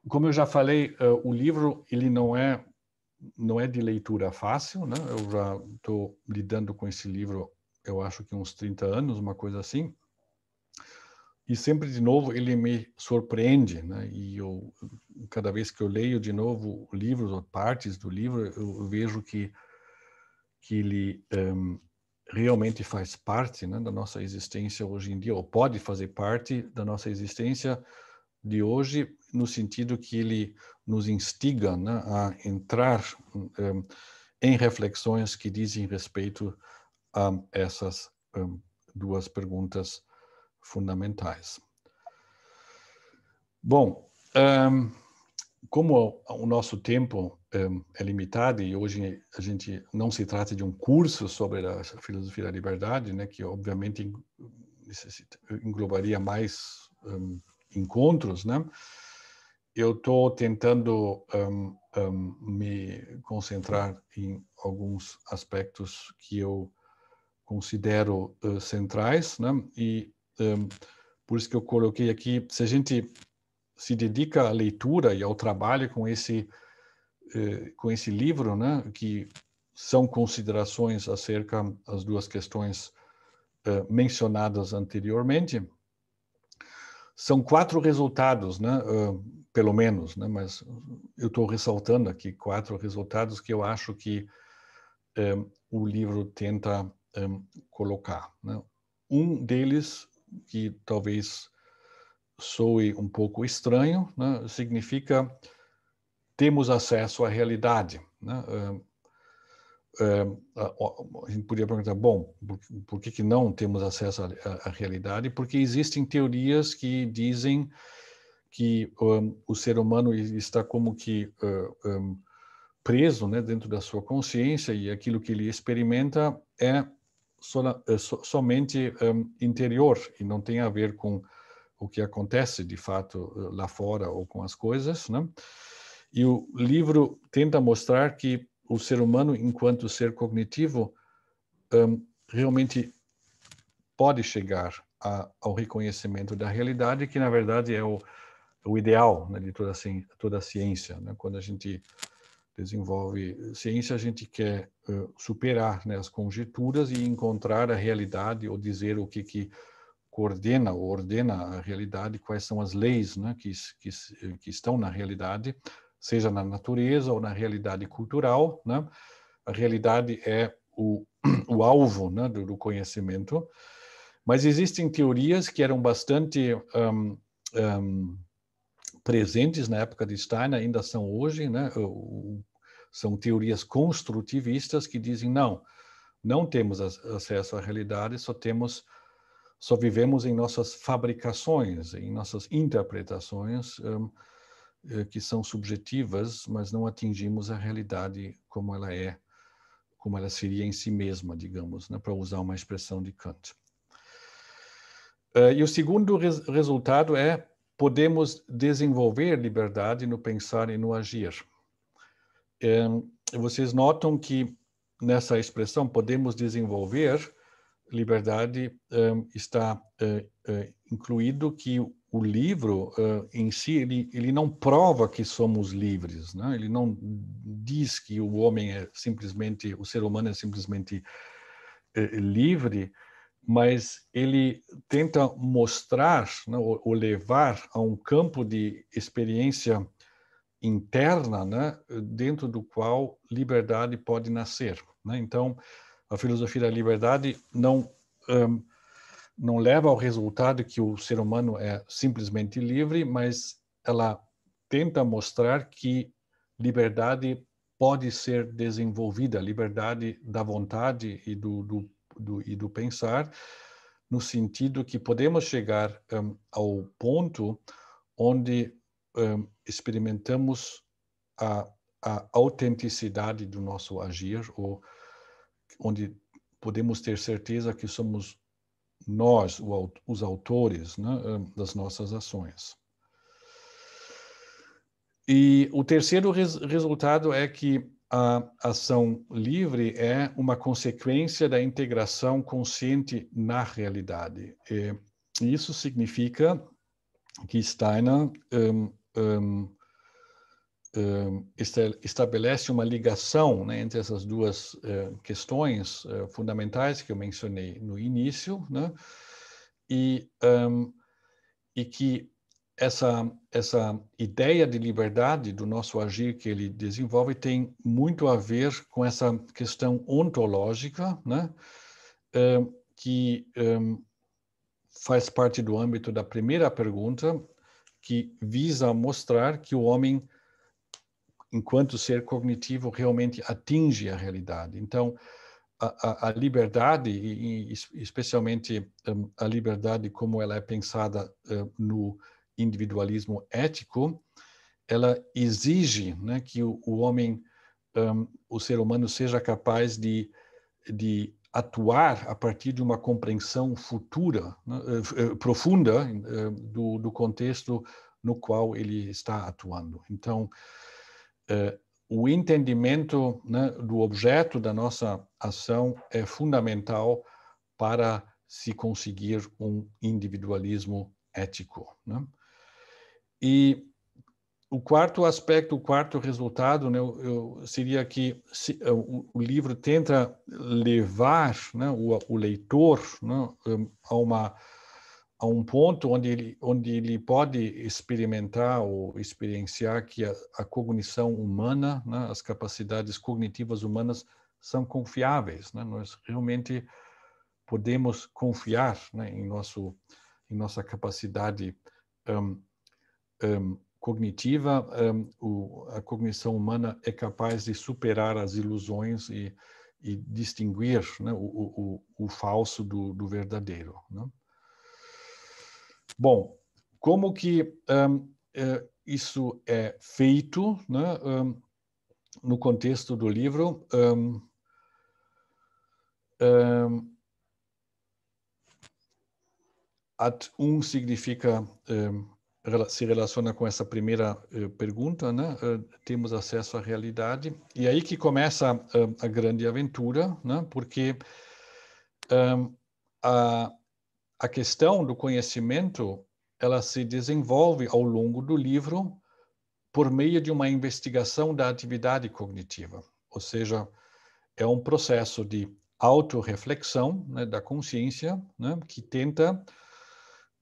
como eu já falei, hum, o livro ele não é não é de leitura fácil, né? Eu já estou lidando com esse livro, eu acho que uns 30 anos, uma coisa assim. E sempre de novo ele me surpreende, né? E eu cada vez que eu leio de novo livros ou partes do livro, eu vejo que que ele um, realmente faz parte né, da nossa existência hoje em dia, ou pode fazer parte da nossa existência de hoje, no sentido que ele nos instiga né, a entrar um, em reflexões que dizem respeito a essas um, duas perguntas fundamentais. Bom, um, como o nosso tempo Hum, é limitada e hoje a gente não se trata de um curso sobre a filosofia da liberdade, né, que obviamente englobaria mais um, encontros, né? Eu estou tentando um, um, me concentrar em alguns aspectos que eu considero uh, centrais, né? E hum, por isso que eu coloquei aqui, se a gente se dedica à leitura e ao trabalho com esse eh, com esse livro, né, que são considerações acerca das duas questões eh, mencionadas anteriormente, são quatro resultados, né, eh, pelo menos, né, mas eu estou ressaltando aqui quatro resultados que eu acho que o livro tenta colocar. Né? Um deles, que talvez soe um pouco estranho, né? significa temos acesso à realidade. Né? É, é, a gente podia perguntar, bom, por, por que, que não temos acesso à, à, realidade? Porque existem teorias que dizem que um, o ser humano está como que uh, um, preso né, dentro da sua consciência e aquilo que ele experimenta é, so, é so, somente um, interior e não tem a ver com o que acontece de fato lá fora ou com as coisas, né? E o livro tenta mostrar que o ser humano, enquanto ser cognitivo, um, realmente pode chegar a, ao reconhecimento da realidade, que na verdade é o, o ideal né, de toda, toda a ciência. Né? Quando a gente desenvolve ciência, a gente quer uh, superar né, as conjecturas e encontrar a realidade ou dizer o que, que coordena ou ordena a realidade, quais são as leis né, que, que, que estão na realidade seja na natureza ou na realidade cultural. Né? A realidade é o, o alvo né, do, do, conhecimento. Mas existem teorias que eram bastante um, um, presentes na época de Steiner, ainda são hoje, né? são teorias construtivistas que dizem não, não temos acesso à realidade, só temos só vivemos em nossas fabricações, em nossas interpretações um, eh, que são subjetivas, mas não atingimos a realidade como ela é, como ela seria em si mesma, digamos, né, para usar uma expressão de Kant. Eh, e o segundo res resultado é podemos desenvolver liberdade no pensar e no agir. Eh, vocês notam que nessa expressão podemos desenvolver liberdade está incluído que o livro uh, em si ele, ele não prova que somos livres, né? Ele não diz que o homem é simplesmente, o ser humano é simplesmente uh, livre, mas ele tenta mostrar né, ou, ou levar a um campo de experiência interna, né, dentro do qual liberdade pode nascer. Né? Então, a filosofia da liberdade não um, não leva ao resultado que o ser humano é simplesmente livre, mas ela tenta mostrar que liberdade pode ser desenvolvida, liberdade da vontade e do, do, do e do pensar, no sentido que podemos chegar um, ao ponto onde um, experimentamos a, a autenticidade do nosso agir, ou onde podemos ter certeza que somos nós, os autores né, eh, das nossas ações. E o terceiro res resultado é que a ação livre é uma consequência da integração consciente na realidade. E isso significa que Steiner um, um, estabelece uma ligação né, entre essas duas questões fundamentais que eu mencionei no início, né, e, um, e que essa, essa ideia de liberdade do nosso agir que ele desenvolve tem muito a ver com essa questão ontológica, né, que um, faz parte do âmbito da primeira pergunta, que visa mostrar que o homem enquanto ser cognitivo, realmente atinge a realidade. Então, a, a, a liberdade, e, e especialmente um, a liberdade como ela é pensada uh, no individualismo ético, ela exige né, que o, o homem, um, o ser humano, seja capaz de, de atuar a partir de uma compreensão futura, né, eh, eh, profunda, eh, do, do contexto no qual ele está atuando. Então, eh, o entendimento né, do objeto da nossa ação é fundamental para se conseguir um individualismo ético. Né? E o quarto aspecto, o quarto resultado, né, eu, eu seria que se, eh, o, o, livro tenta levar né, o, o leitor né, eh, a uma a um ponto onde ele, onde ele pode experimentar ou experienciar que a, a cognição humana, né, as capacidades cognitivas humanas são confiáveis. Né? Nós realmente podemos confiar né, em, nosso, em nossa capacidade um, um, cognitiva. Um, o, a cognição humana é capaz de superar as ilusões e, e distinguir né, o, o, o, falso do, do verdadeiro. Né? Bom, como que um, é, isso é feito né, um, no contexto do livro? Um, hum, at um significa hum, se relaciona com essa primeira eh, pergunta, né? Eh, temos acesso à realidade e aí que começa a, hum, a grande aventura, né? Porque a, a questão do conhecimento ela se desenvolve ao longo do livro por meio de uma investigação da atividade cognitiva, ou seja, é um processo de autorreflexão né, da consciência né, que tenta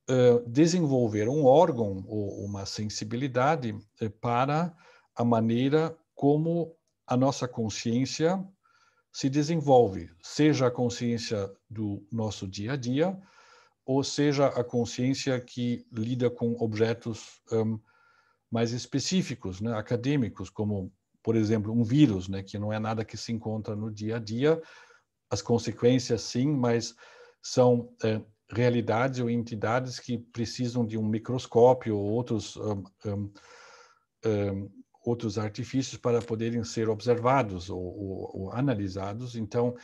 uh, desenvolver um órgão ou uma sensibilidade uh, para a maneira como a nossa consciência se desenvolve, seja a consciência do nosso dia a dia, ou seja a consciência que lida com objetos um, mais específicos, né, acadêmicos, como, por exemplo, um vírus, né, que não é nada que se encontra no dia a dia, as consequências sim, mas são é, realidades ou entidades que precisam de um microscópio ou outros, um, um, hum, outros artifícios para poderem ser observados ou, ou, ou analisados. Então,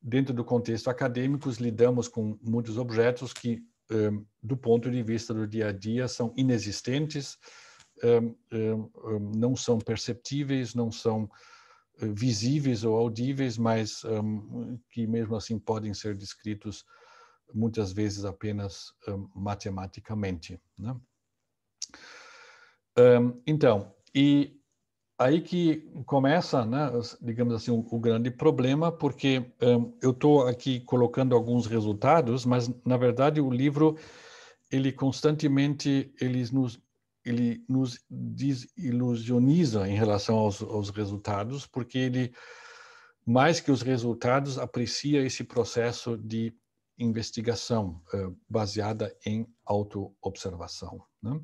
dentro do contexto acadêmico, lidamos com muitos objetos que, eh, do ponto de vista do dia a dia, são inexistentes, eh, eh, não são perceptíveis, não são visíveis ou audíveis, mas que mesmo assim podem ser descritos muitas vezes apenas matematicamente. Né? então, e aí que começa, né, digamos assim, o, o grande problema, porque um, eu estou aqui colocando alguns resultados, mas na verdade o livro ele constantemente ele nos ele nos desilusioniza em relação aos, aos resultados, porque ele mais que os resultados aprecia esse processo de investigação uh, baseada em autoobservação. Né?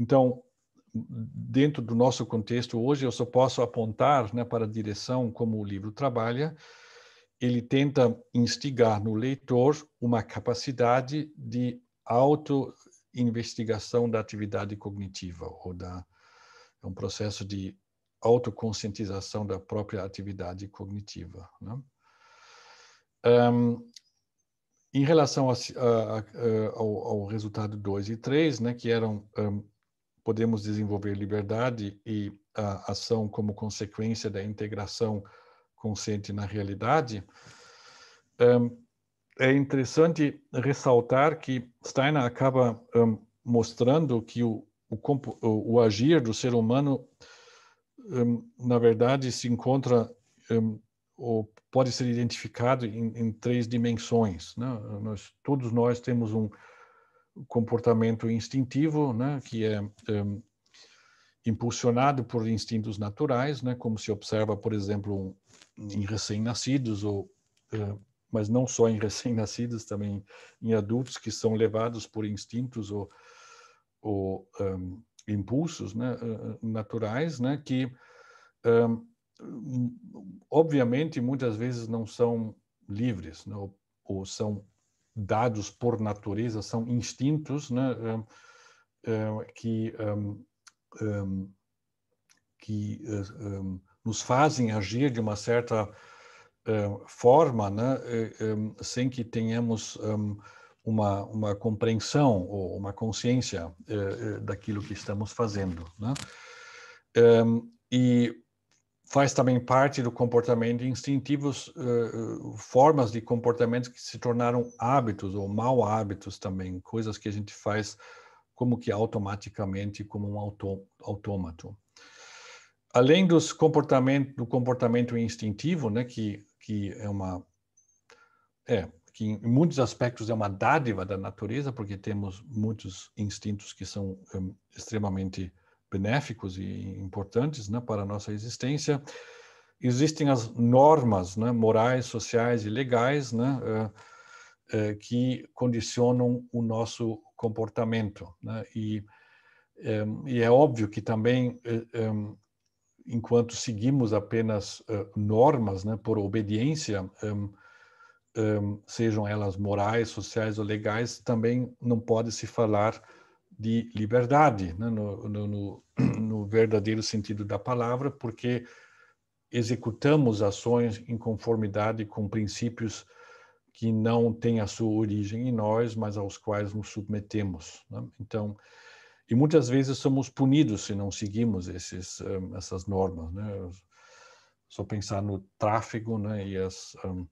Então, dentro do nosso contexto hoje, eu só posso apontar né, para a direção como o livro trabalha. Ele tenta instigar no leitor uma capacidade de auto-investigação da atividade cognitiva, ou da, é um processo de autoconscientização da própria atividade cognitiva. Né? Um, em relação a, a, a, ao, ao, resultado 2 e 3, né, que eram um, podemos desenvolver liberdade e a ação como consequência da integração consciente na realidade, é interessante ressaltar que Steiner acaba mostrando que o, o, o agir do ser humano, na verdade, se encontra ou pode ser identificado em, em três dimensões. Né? Nós, todos nós temos um comportamento instintivo, né, que é, hum, impulsionado por instintos naturais, né, como se observa, por exemplo, em recém-nascidos, ou, hum, mas não só em recém-nascidos, também em adultos que são levados por instintos ou, ou um, impulsos né, hum, naturais, né, que um, obviamente muitas vezes não são livres, né, ou, ou são dados por natureza, são instintos né, que, que nos fazem agir de uma certa forma, né, eh, sem que tenhamos uma, uma compreensão ou uma consciência eh, eh, daquilo que estamos fazendo. Né? E faz também parte do comportamento instintivos, uh, eh, eh, formas de comportamentos que se tornaram hábitos ou mal hábitos também, coisas que a gente faz como que automaticamente, como um auto, autômato. Além dos comportamento, do comportamento instintivo, né, que, que é uma é, que em muitos aspectos é uma dádiva da natureza, porque temos muitos instintos que são um, extremamente benéficos e importantes né, para a nossa existência. Existem as normas né, morais, sociais e legais né, eh, eh, que condicionam o nosso comportamento. Né? E, eh, e, é óbvio que também, enquanto seguimos apenas normas né, por obediência, sejam elas morais, sociais ou legais, também não pode se falar de liberdade, né, no, no, no, verdadeiro sentido da palavra, porque executamos ações em conformidade com princípios que não têm a sua origem em nós, mas aos quais nos submetemos. Né? Então, e muitas vezes somos punidos se não seguimos esses, hum, essas normas. Né? Só pensar no tráfego né? e as. Um,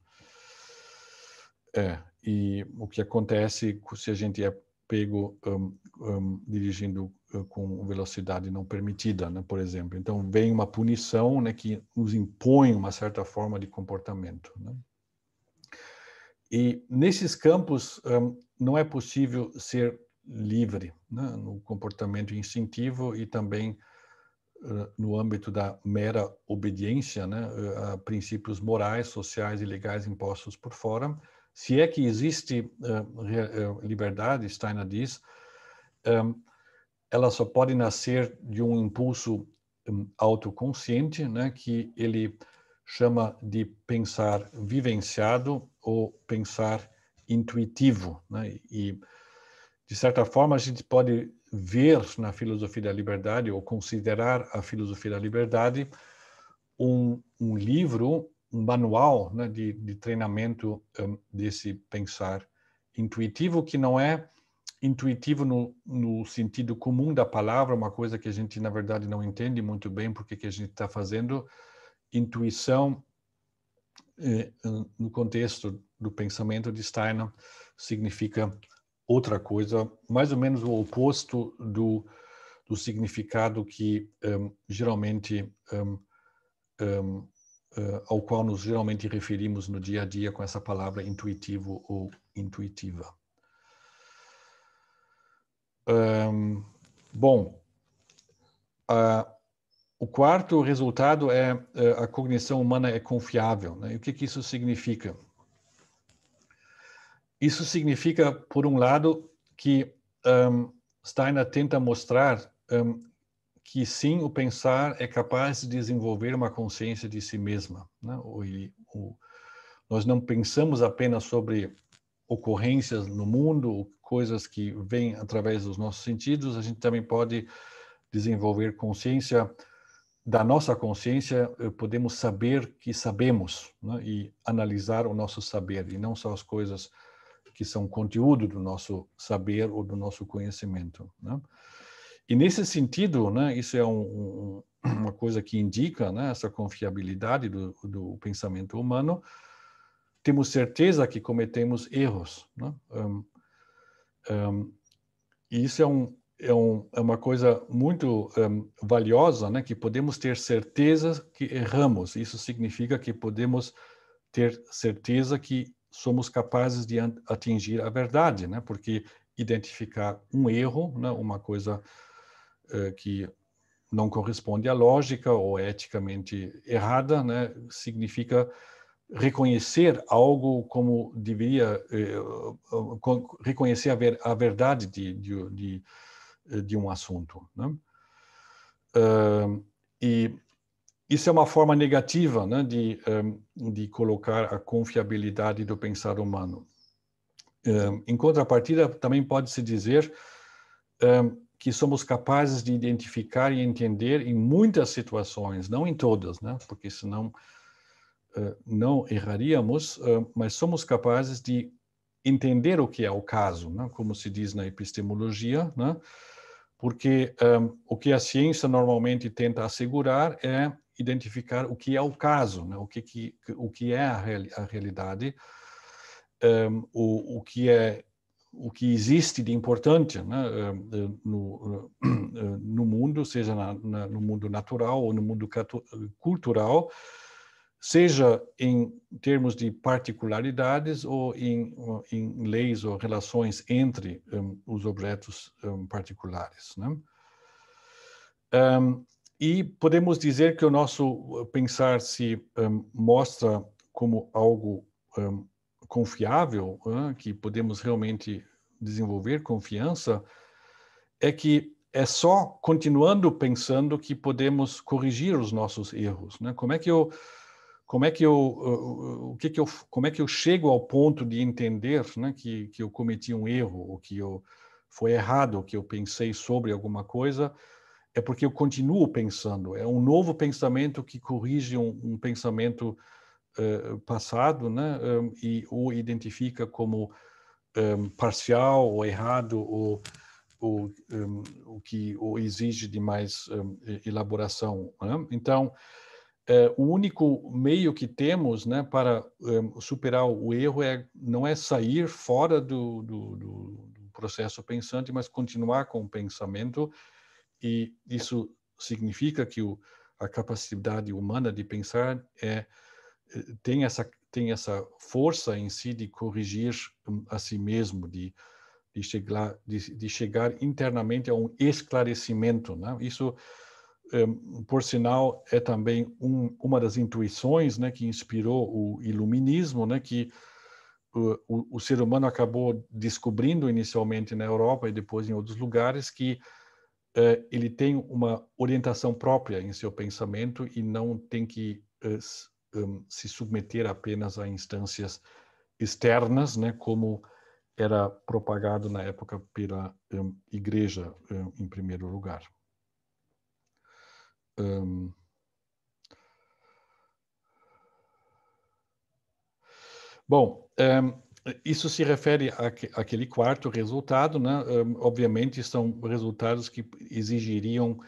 é, e o que acontece se a gente é pego um, um, dirigindo hum, com velocidade não permitida, né, por exemplo. Então, vem uma punição né, que nos impõe uma certa forma de comportamento. Né? E nesses campos um, não é possível ser livre né, no comportamento instintivo e também hum, no âmbito da mera obediência né, a princípios morais, sociais e legais impostos por fora se é que existe uh, liberdade, Steiner diz, um, ehm, ela só pode nascer de um impulso um, autoconsciente, né, que ele chama de pensar vivenciado ou pensar intuitivo. Né? E, de certa forma, a gente pode ver na filosofia da liberdade ou considerar a filosofia da liberdade um, um livro um manual né, de, de, treinamento um, desse pensar intuitivo, que não é intuitivo no, no, sentido comum da palavra, uma coisa que a gente, na verdade, não entende muito bem porque que a gente está fazendo. Intuição, eh, hum, no contexto do pensamento de Steiner, significa outra coisa, mais ou menos o oposto do, do significado que um, geralmente um, hum, uh, ao qual nos geralmente referimos no dia a dia com essa palavra intuitivo ou intuitiva. Um, bom, o quarto resultado é, é a cognição humana é confiável. Né? E o que, que isso significa? Isso significa, por um lado, que um, Steiner tenta mostrar um, que sim, o pensar é capaz de desenvolver uma consciência de si mesma. Né? O, o, nós não pensamos apenas sobre ocorrências no mundo, coisas que vêm através dos nossos sentidos, a gente também pode desenvolver consciência da nossa consciência, eh, podemos saber que sabemos né? e analisar o nosso saber, e não só as coisas que são conteúdo do nosso saber ou do nosso conhecimento. Né? E nesse sentido, né, isso é um, um, uma coisa que indica né, essa confiabilidade do, do, pensamento humano. Temos certeza que cometemos erros. Né? Um, hum, e isso é, é, é, uma coisa muito hum, valiosa, né, que podemos ter certeza que erramos. Isso significa que podemos ter certeza que somos capazes de atingir a verdade, né? Porque identificar um erro, né? uma coisa eh, que não corresponde à lógica ou é eticamente errada, né? significa reconhecer algo como deveria eh, reconhecer a, ver, a verdade de, de, de, de, um assunto. Né? Eh, e isso é uma forma negativa né, de, de colocar a confiabilidade do pensar humano. Em contrapartida, também pode-se dizer que somos capazes de identificar e entender em muitas situações, não em todas, né? porque senão eh, não erraríamos, eh, mas somos capazes de entender o que é o caso, né? como se diz na epistemologia, né? porque um, eh, o que a ciência normalmente tenta assegurar é identificar o que é o caso, né? o, que, que, o que é a, real, a realidade, um, o, o que é o que existe de importante né, eh, eh, no, eh, no, mundo, seja na, na, no mundo natural ou no mundo cultural, seja em termos de particularidades ou em, em leis ou relações entre um, os objetos um, particulares. Né? Um, e podemos dizer que o nosso pensar se mostra como algo confiável, né, que podemos realmente desenvolver confiança, é que é só continuando pensando que podemos corrigir os nossos erros, né? Como é que eu como é que eu o que que eu como é que eu chego ao ponto de entender, né, que que eu cometi um erro, ou que eu foi errado, que eu pensei sobre alguma coisa, é porque eu continuo pensando, é um novo pensamento que corrige um, um pensamento eh, passado né, eh, e o identifica como eh, parcial ou errado ou, ou o que ou exige de mais elaboração. Né? Então, é, o único meio que temos né, para um, superar o erro é não é sair fora do, do, do, processo pensante, mas continuar com o pensamento. E isso significa que o, a capacidade humana de pensar é tem essa tem essa força em si de corrigir hum, a si mesmo, de de chegar de, de chegar internamente a um esclarecimento, né? Isso hum, por sinal é também um, uma das intuições, né, que inspirou o iluminismo, né, que o, o, o, ser humano acabou descobrindo inicialmente na Europa e depois em outros lugares que eh, ele tem uma orientação própria em seu pensamento e não tem que eh, um, se submeter apenas a instâncias externas, né, como era propagado na época pela um, igreja um, em primeiro lugar. Hum. Bom, hum, isso se refere àquele quarto resultado, né? Hum, obviamente são resultados que exigiriam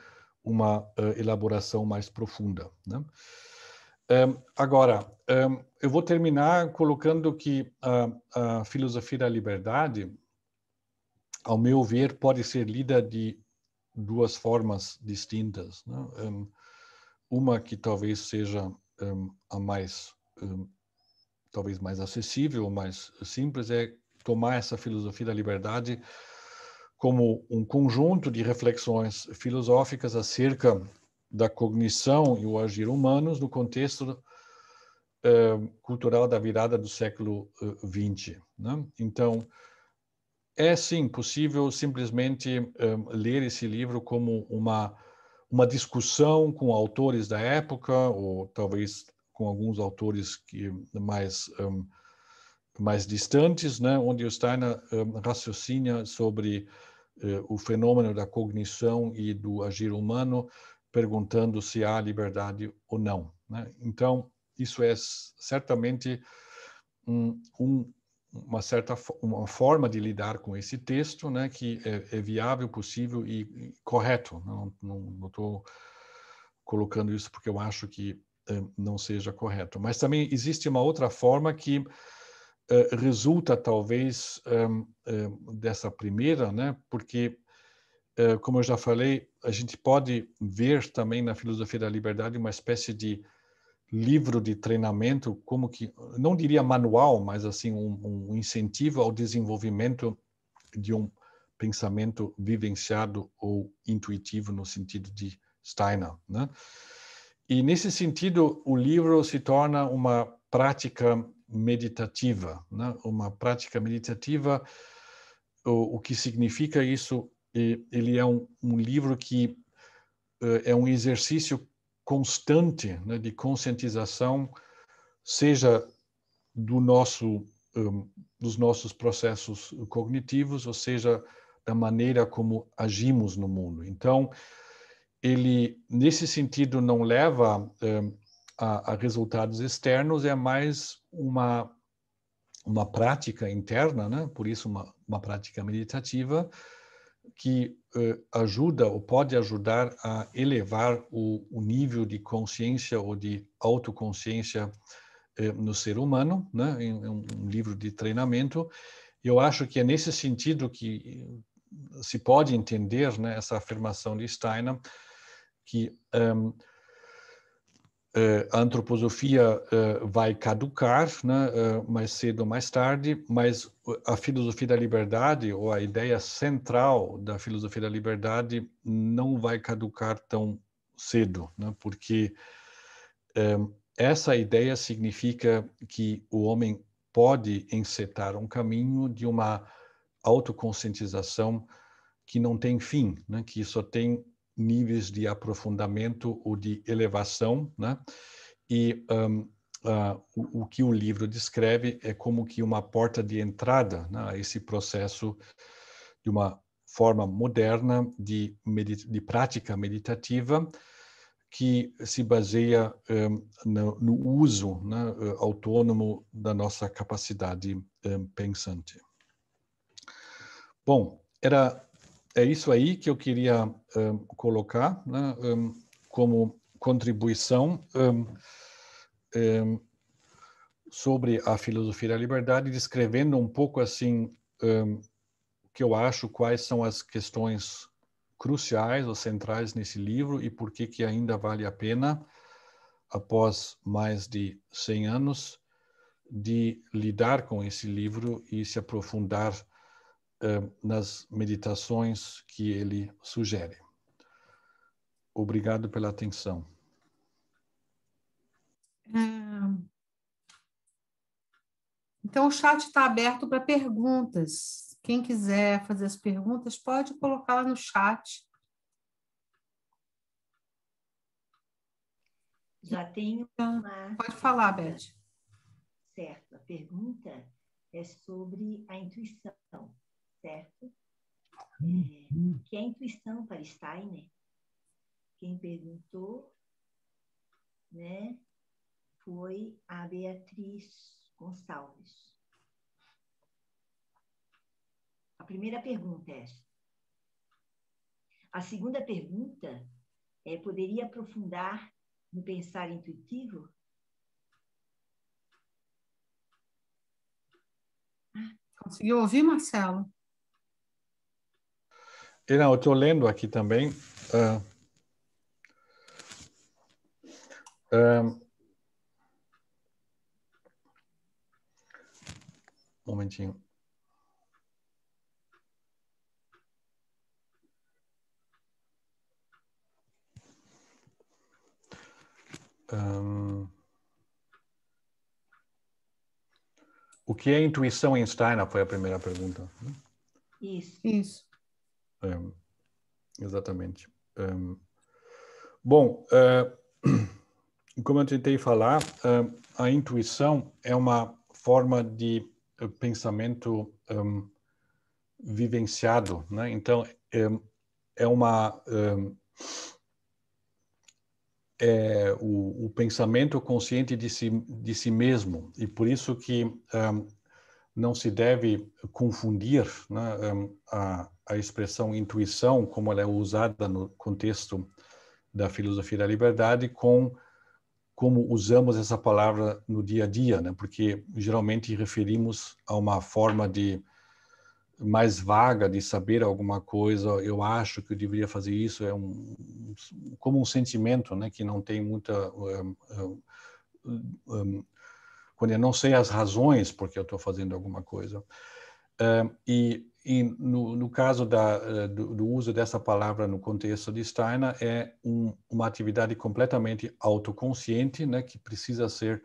uma elaboração mais profunda, né? Um, agora, um, eu vou terminar colocando que a, a, filosofia da liberdade, ao meu ver, pode ser lida de duas formas distintas. Né? Um, uma que talvez seja a mais, talvez mais acessível, mais simples, é tomar essa filosofia da liberdade como um conjunto de reflexões filosóficas acerca da cognição e o agir humanos no contexto eh, cultural da virada do século XX. Eh, né? Então, é sim possível simplesmente eh, ler esse livro como uma, uma discussão com autores da época, ou talvez com alguns autores que mais. Um, mais distantes, né, onde o Steiner um, raciocina sobre uh, o fenômeno da cognição e do agir humano perguntando se há liberdade ou não. Né? Então, isso é certamente um, um, uma certa uma forma de lidar com esse texto, né, que é, é viável, possível e, e correto. Não estou colocando isso porque eu acho que eh, não seja correto. Mas também existe uma outra forma que eh, resulta talvez eh, dessa primeira, né, porque eh, como eu já falei, a gente pode ver também na filosofia da liberdade uma espécie de livro de treinamento, como que, não diria manual, mas assim, um, um incentivo ao desenvolvimento de um pensamento vivenciado ou intuitivo, no sentido de Steiner. Né? E, nesse sentido, o livro se torna uma prática meditativa, né? uma prática meditativa o, o que significa isso ele é um, um livro que eh, é um exercício constante né, de conscientização, seja do nosso, um, dos nossos processos cognitivos, ou seja, da maneira como agimos no mundo. Então, ele, nesse sentido, não leva um, a, a, resultados externos, é mais uma, uma prática interna, né? por isso, uma, uma prática meditativa, que eh, ajuda ou pode ajudar a elevar o, o, nível de consciência ou de autoconsciência eh, no ser humano, né? Em, em um livro de treinamento. Eu acho que é nesse sentido que eh, se pode entender né, essa afirmação de Steiner, que um, eh, a antroposofia eh, vai caducar, né, eh, mais cedo ou mais tarde, mas a filosofia da liberdade, ou a ideia central da filosofia da liberdade, não vai caducar tão cedo, né, porque essa ideia significa que o homem pode encetar um caminho de uma autoconscientização que não tem fim, né, que só tem níveis de aprofundamento ou de elevação, né? E um, Uh, o, o, que o livro descreve é como que uma porta de entrada né, a esse processo de uma forma moderna de, de prática meditativa que se baseia um, no, no, uso né, autônomo da nossa capacidade um, pensante. Bom, era é isso aí que eu queria um, colocar né, um, como contribuição um, hum, sobre a filosofia da liberdade, descrevendo um pouco assim hum, que eu acho quais são as questões cruciais ou centrais nesse livro e por que que ainda vale a pena após mais de 100 anos de lidar com esse livro e se aprofundar eh, nas meditações que ele sugere. Obrigado pela atenção. É. Então, o chat está aberto para perguntas. Quem quiser fazer as perguntas, pode colocá-la no chat. Já tenho então, uma... Pode falar, Beth. Certo. A pergunta é sobre a intuição certo? Uhum. É, que é a intuição para Steiner. Quem perguntou né, foi a Beatriz Gonçalves. A primeira pergunta é essa. A segunda pergunta é: poderia aprofundar no pensar intuitivo? Conseguiu ouvir, Marcelo? E não, eu estou lendo aqui também. Uh, uh, momentinho. Um, ah, o que é intuição em Steiner? Foi a primeira pergunta. Né? Isso. Isso. É, exatamente. É. bom, é, como eu tentei falar, a intuição é uma forma de pensamento vivenciado, né? Então, é uma é o, o, pensamento consciente de si, de si mesmo e por isso que um, não se deve confundir né, hum, a, a, expressão intuição, como ela é usada no contexto da filosofia da liberdade, com como usamos essa palavra no dia a dia, né? porque geralmente referimos a uma forma de mais vaga de saber alguma coisa, eu acho que eu deveria fazer isso, é um, como um sentimento né, que não tem muita um, um, hum, quando eu não sei as razões porque eu estou fazendo alguma coisa. Uh, e, e no, no caso da, eh, do, do, uso dessa palavra no contexto de Steiner, é um, uma atividade completamente autoconsciente, né, que precisa ser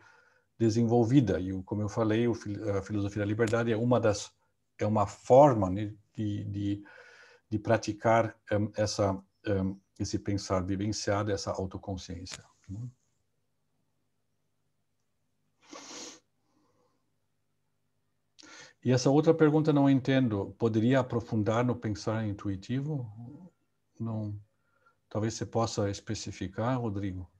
desenvolvida. E, como eu falei, o, a filosofia da liberdade é uma das é uma forma né, de, de, de, praticar um, essa, um, esse pensar vivenciado, essa autoconsciência. Né? E essa outra pergunta não entendo. Poderia aprofundar no pensar intuitivo? Não. Talvez você possa especificar, Rodrigo.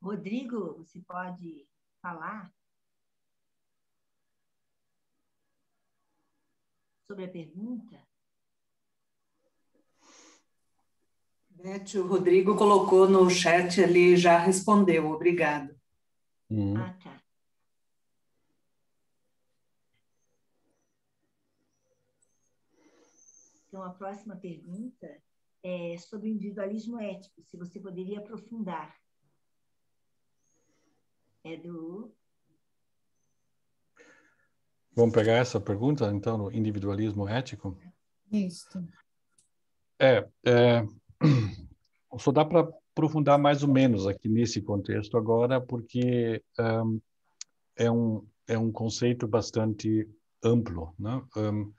Rodrigo, você pode falar? sobre a pergunta? Beth, o Rodrigo colocou no chat ali já respondeu, obrigado. Uhum. Ah, tá. Então, a próxima pergunta é sobre o individualismo ético, se você poderia aprofundar. É do Vamos pegar essa pergunta, então, no individualismo ético? Isso. É, é só dá para aprofundar mais ou menos aqui nesse contexto agora, porque um, é, um, é um conceito bastante amplo. Né? Um,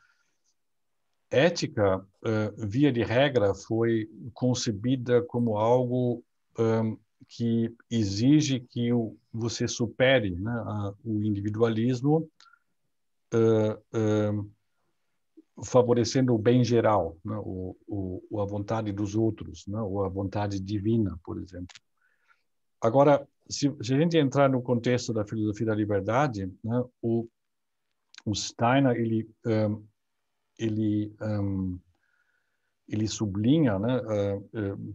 ética, uh, via de regra, foi concebida como algo um, que exige que o, você supere né, a, o individualismo uh, favorecendo o bem geral, né? o, o, a vontade dos outros, né? ou a vontade divina, por exemplo. Agora, se, se, a gente entrar no contexto da filosofia da liberdade, né? o, o, Steiner ele um, eh, ele um, ele sublinha, né,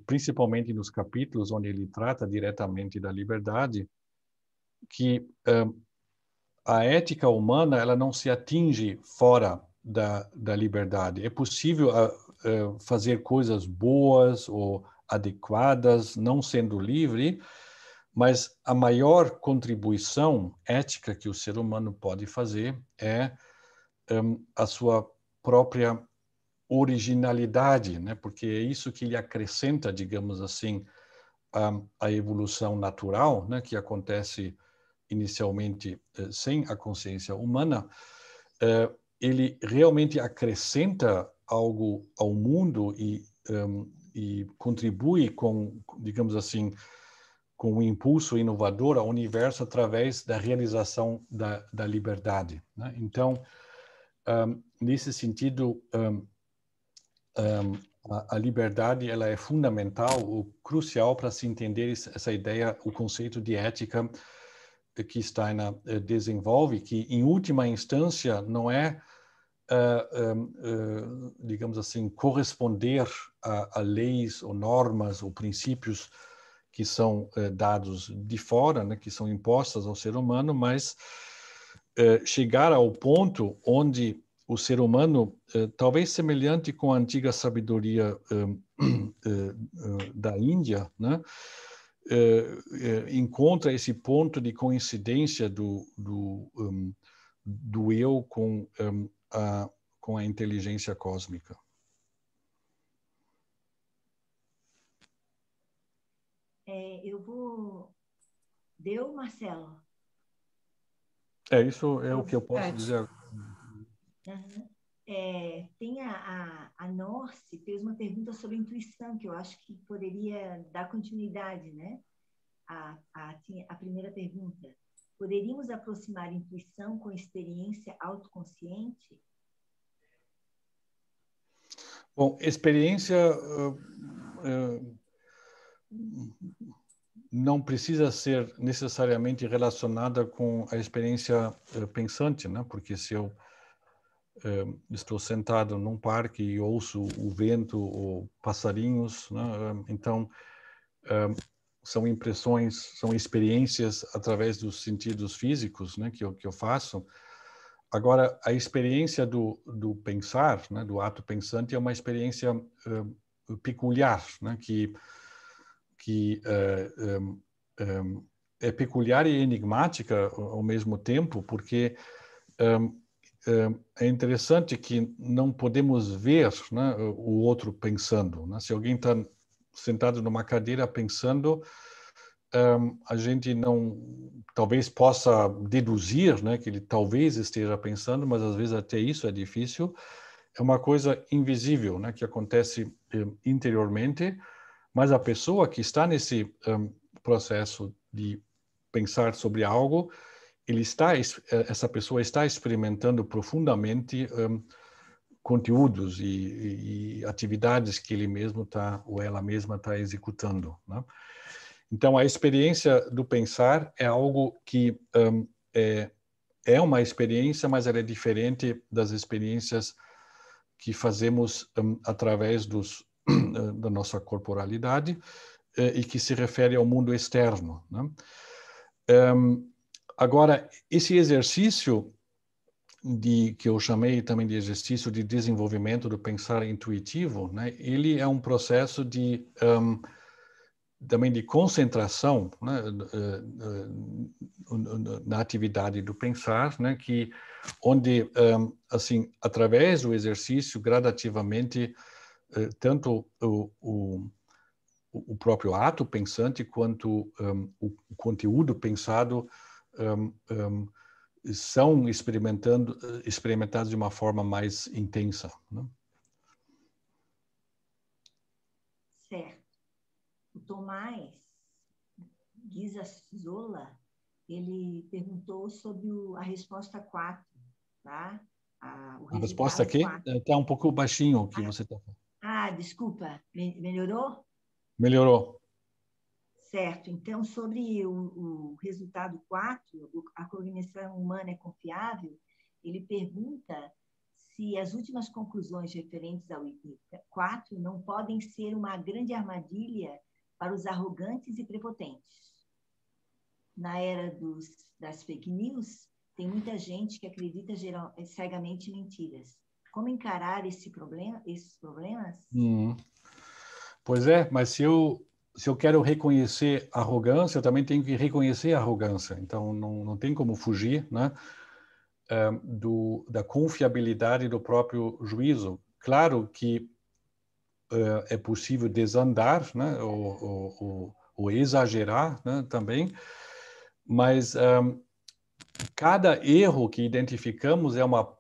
principalmente nos capítulos onde ele trata diretamente da liberdade, que a ética humana ela não se atinge fora da, da liberdade. É possível ah, eh, fazer coisas boas ou adequadas, não sendo livre, mas a maior contribuição ética que o ser humano pode fazer é um, a sua própria originalidade, né? porque é isso que lhe acrescenta, digamos assim, a, a evolução natural, né? que acontece inicialmente eh, sem a consciência humana, eh, ele realmente acrescenta algo ao mundo e, ehm, e contribui com, digamos assim, com um impulso inovador ao universo através da realização da, da liberdade. Né? Então, um, ehm, nesse sentido, um, ehm, um, a, a, liberdade ela é fundamental, o crucial para se entender essa ideia, o conceito de ética que Steiner eh, desenvolve, que em última instância não é, eh, eh, digamos assim, corresponder a, a leis ou normas ou princípios que são dados de fora, né, que são impostas ao ser humano, mas chegar ao ponto onde o ser humano, talvez semelhante com a antiga sabedoria da Índia, né? uh, encontra esse ponto de coincidência do, do, um, do eu com, um, a, com a inteligência cósmica. É, eu vou. Deu, Marcelo? É, isso é o que eu posso dizer. Uhum. É, tem a, a, a Norce fez uma pergunta sobre intuição, que eu acho que poderia dar continuidade, né? A, a, assim, a primeira pergunta. Poderíamos aproximar intuição com experiência autoconsciente? Bom, experiência eh, eh, não precisa ser necessariamente relacionada com a experiência eh, pensante, né? Porque se eu Uh, estou sentado num parque e ouço o vento ou passarinhos, né? uh, então uh, são impressões, são experiências através dos sentidos físicos, né? que eu que eu faço. Agora a experiência do do pensar, né? do ato pensante é uma experiência peculiar, né, que que um, eh, um, é peculiar e enigmática ao mesmo tempo, porque um, é, é interessante que não podemos ver né, o outro pensando. Né? Se alguém está sentado numa cadeira pensando, um, a gente não talvez possa deduzir né, que ele talvez esteja pensando, mas às vezes até isso é difícil. É uma coisa invisível né, que acontece um, interiormente, mas a pessoa que está nesse um, processo de pensar sobre algo ele está eh, essa pessoa está experimentando profundamente um, conteúdos e, e, atividades que ele mesmo está ou ela mesma está executando. Né? Então a experiência do pensar é algo que um, é, é uma experiência, mas ela é diferente das experiências que fazemos um, através dos, da nossa corporalidade eh, e que se refere ao mundo externo. Né? Um, Agora, esse exercício de que eu chamei também de exercício de desenvolvimento do pensar intuitivo, né? Ele é um processo de um, também de concentração né? Eh, eh, na atividade do pensar, né? Que onde hum, assim através do exercício gradativamente eh, tanto o, o, o próprio ato pensante quanto um, o conteúdo pensado são experimentando, experimentados de uma forma mais intensa. Né? Certo. O Tomás Guizazola, ele perguntou sobre o, a resposta 4, tá? A, a resposta aqui está um pouco baixinho o que ah, você está falando. Ah, desculpa. Me, melhorou? Melhorou. Certo, então, sobre o, o resultado 4, a cognição humana é confiável, ele pergunta se as últimas conclusões referentes ao item 4 não podem ser uma grande armadilha para os arrogantes e prepotentes. Na era dos, das fake news, tem muita gente que acredita geral, cegamente em mentiras. Como encarar esse problema, esses problemas? Hum. Pois é, mas se eu se eu quero reconhecer arrogância, eu também tenho que reconhecer arrogância. Então, não, não tem como fugir né, eh, do, da confiabilidade do próprio juízo. Claro que uh, é possível desandar né, ou, ou, ou exagerar né, também, mas um, eh, cada erro que identificamos é uma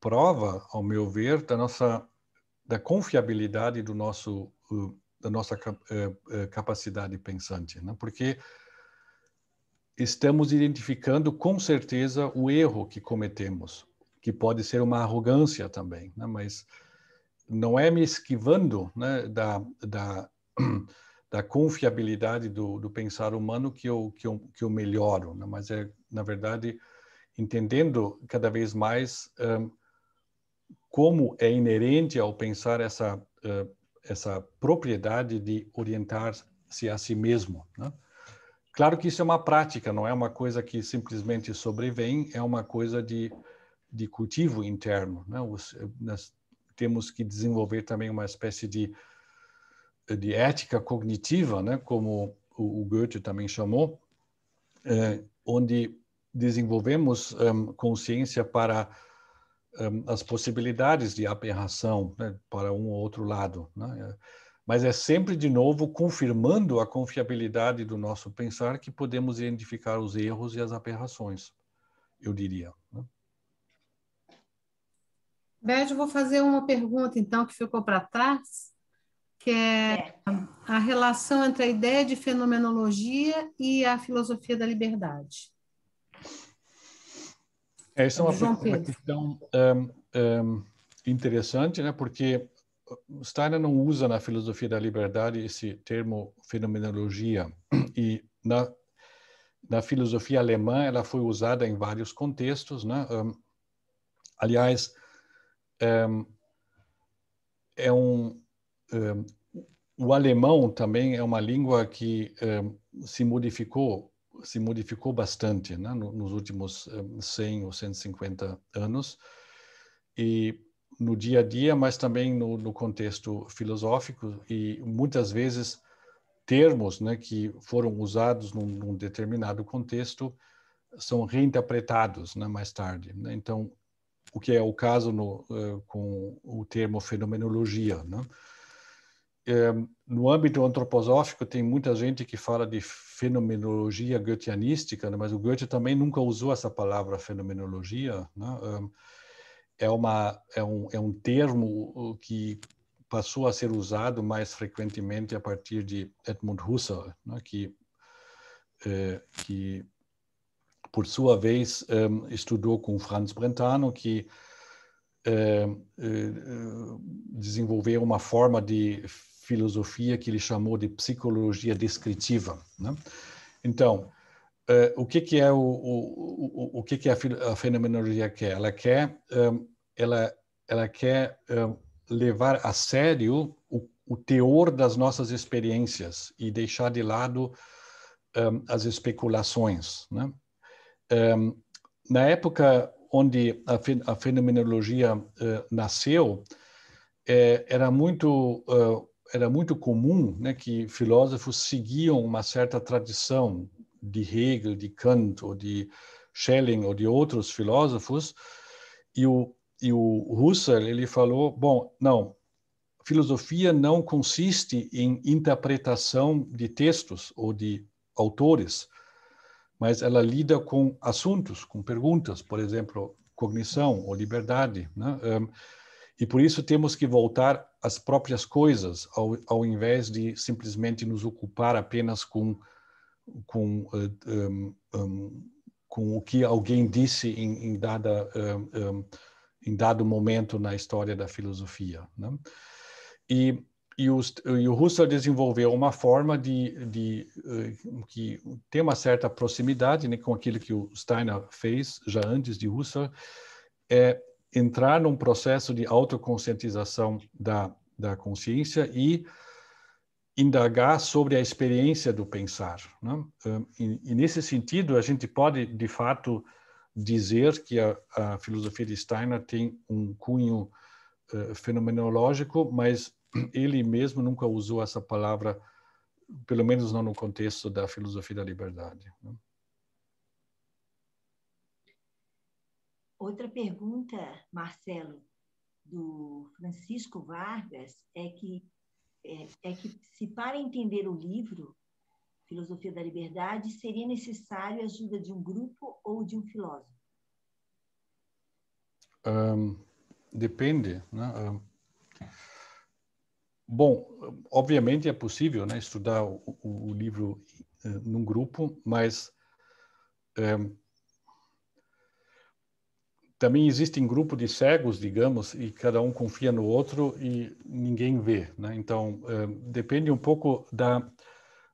prova, ao meu ver, da nossa da confiabilidade do nosso uh, da nossa eh, eh, capacidade pensante, né? porque estamos identificando com certeza o erro que cometemos, que pode ser uma arrogância também, né? mas não é me esquivando né, da, da, da, confiabilidade do, do, pensar humano que eu, que eu, que eu melhoro, né? mas é, na verdade, entendendo cada vez mais um, como é inerente ao pensar essa uh, essa propriedade de orientar-se a si mesmo. Né? Claro que isso é uma prática, não é uma coisa que simplesmente sobrevém, é uma coisa de, de cultivo interno. Né? Os, nós temos que desenvolver também uma espécie de, de ética cognitiva, né? como o, o Goethe também chamou, eh, onde desenvolvemos um, consciência para Hum, as possibilidades de aberração né, para um ou outro lado, né? É, mas é sempre de novo confirmando a confiabilidade do nosso pensar que podemos identificar os erros e as aberrações, eu diria. Né? vou fazer uma pergunta então que ficou para trás, que é, é a relação entre a ideia de fenomenologia e a filosofia da liberdade. Essa é uma, uma questão um, um, interessante, né? porque Steiner não usa na filosofia da liberdade esse termo fenomenologia e na, na filosofia alemã ela foi usada em vários contextos, né? Um, aliás, hum, é um hum, o alemão também é uma língua que hum, se modificou se modificou bastante né, nos últimos 100 eh, ou 150 anos, e no dia a dia, mas também no, no contexto filosófico, e muitas vezes termos né, que foram usados num, num, determinado contexto são reinterpretados né, mais tarde. Né? Então, o que é o caso no, uh, com o termo fenomenologia, né? é, no âmbito antroposófico tem muita gente que fala de fenomenologia goetheanística, né? mas o Goethe também nunca usou essa palavra fenomenologia. Né? Eh, é, uma, é, um, é um termo que passou a ser usado mais frequentemente a partir de Edmund Husserl, né? que, é, que, por sua vez, é, estudou com Franz Brentano, que desenvolveu uma forma de filosofia que ele chamou de psicologia descritiva. Né? Então, uh, o que, que é o, o, o, o que, que a, a, fenomenologia quer? Ela quer, um, eh, ela, ela quer um, eh, levar a sério o, o, teor das nossas experiências e deixar de lado um, as especulações. Né? na época onde a, fenomenologia uh, nasceu, era muito uh, era muito comum né, que filósofos seguiam uma certa tradição de Hegel, de Kant ou de Schelling ou de outros filósofos, e o, e o Husserl ele falou, bom, não, filosofia não consiste em interpretação de textos ou de autores, mas ela lida com assuntos, com perguntas, por exemplo, cognição ou liberdade, né? Um, e por isso temos que voltar às próprias coisas, ao, ao invés de simplesmente nos ocupar apenas com, com, eh, um, um, com o que alguém disse em, em, dada, um, em dado momento na história da filosofia. Né? E, e, e, o Husserl desenvolveu uma forma de, de, eh, que tem uma certa proximidade né, com aquilo que o Steiner fez já antes de Husserl, é, entrar num processo de autoconscientização da, da consciência e indagar sobre a experiência do pensar. Né? Hum, e, e, nesse sentido, a gente pode, de fato, dizer que a, a filosofia de Steiner tem um cunho uh, fenomenológico, mas ele mesmo nunca usou essa palavra, pelo menos não no contexto da filosofia da liberdade. Né? Outra pergunta, Marcelo, do Francisco Vargas, é que, é, é que se para entender o livro, Filosofia da Liberdade, seria necessário a ajuda de um grupo ou de um filósofo? Um, depende. Né? Um, bom, obviamente é possível né, estudar o, o livro uh, num grupo, mas um, eh, também existem grupo de cegos, digamos, e cada um confia no outro e ninguém vê, né? Então, eh, depende um pouco da,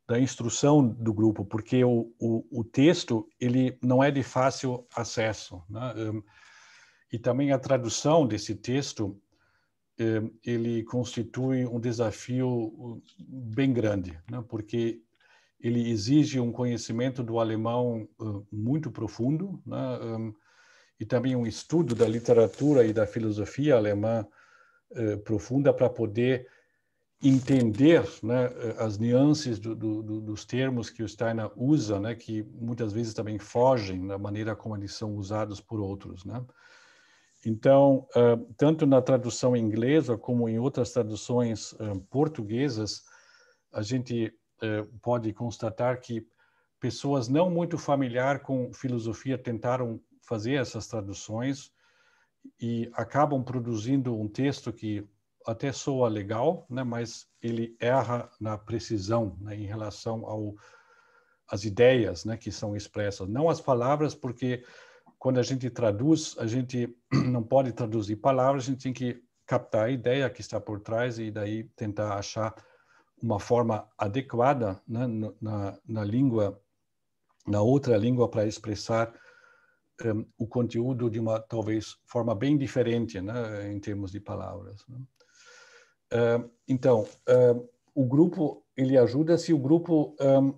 da instrução do grupo, porque o, o, o texto, ele não é de fácil acesso, né? Hum, e também a tradução desse texto, hum, ele constitui um desafio hum, bem grande, né? Porque ele exige um conhecimento do alemão muito profundo, né? e também um estudo da literatura e da filosofia alemã eh, profunda para poder entender né, eh, as nuances do, do, dos termos que o Steiner usa, né, que muitas vezes também fogem da maneira como eles são usados por outros. Né? Então, uh, tanto na tradução inglesa como em outras traduções uh, portuguesas, a gente uh, pode constatar que pessoas não muito familiar com filosofia tentaram fazer essas traduções e acabam produzindo um texto que até soa legal, né, mas ele erra na precisão né, em relação ao as ideias né, que são expressas, não as palavras, porque quando a gente traduz, a gente não pode traduzir palavras, a gente tem que captar a ideia que está por trás e daí tentar achar uma forma adequada né, na, na língua, na outra língua para expressar um, ehm, o conteúdo de uma talvez forma bem diferente, né, em termos de palavras. Né? Uh, então, uh, o grupo ele ajuda se o grupo, um,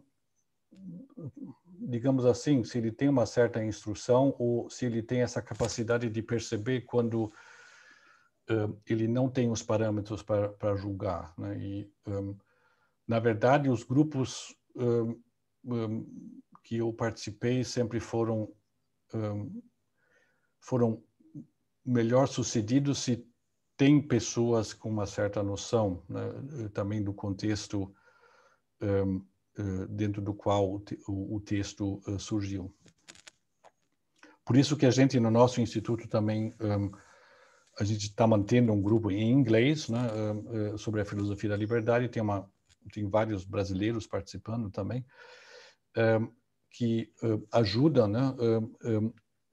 digamos assim, se ele tem uma certa instrução ou se ele tem essa capacidade de perceber quando ele não tem os parâmetros para julgar. Né? E, um, na verdade, os grupos que eu participei sempre foram um, foram melhor sucedidos se tem pessoas com uma certa noção né, eh, também do contexto um, eh, dentro do qual o, texto eh, surgiu. Por isso que a gente no nosso instituto também um, a gente está mantendo um grupo em inglês né, hum, sobre a filosofia da liberdade. Tem uma tem vários brasileiros participando também. Hum, que eh, ajuda né,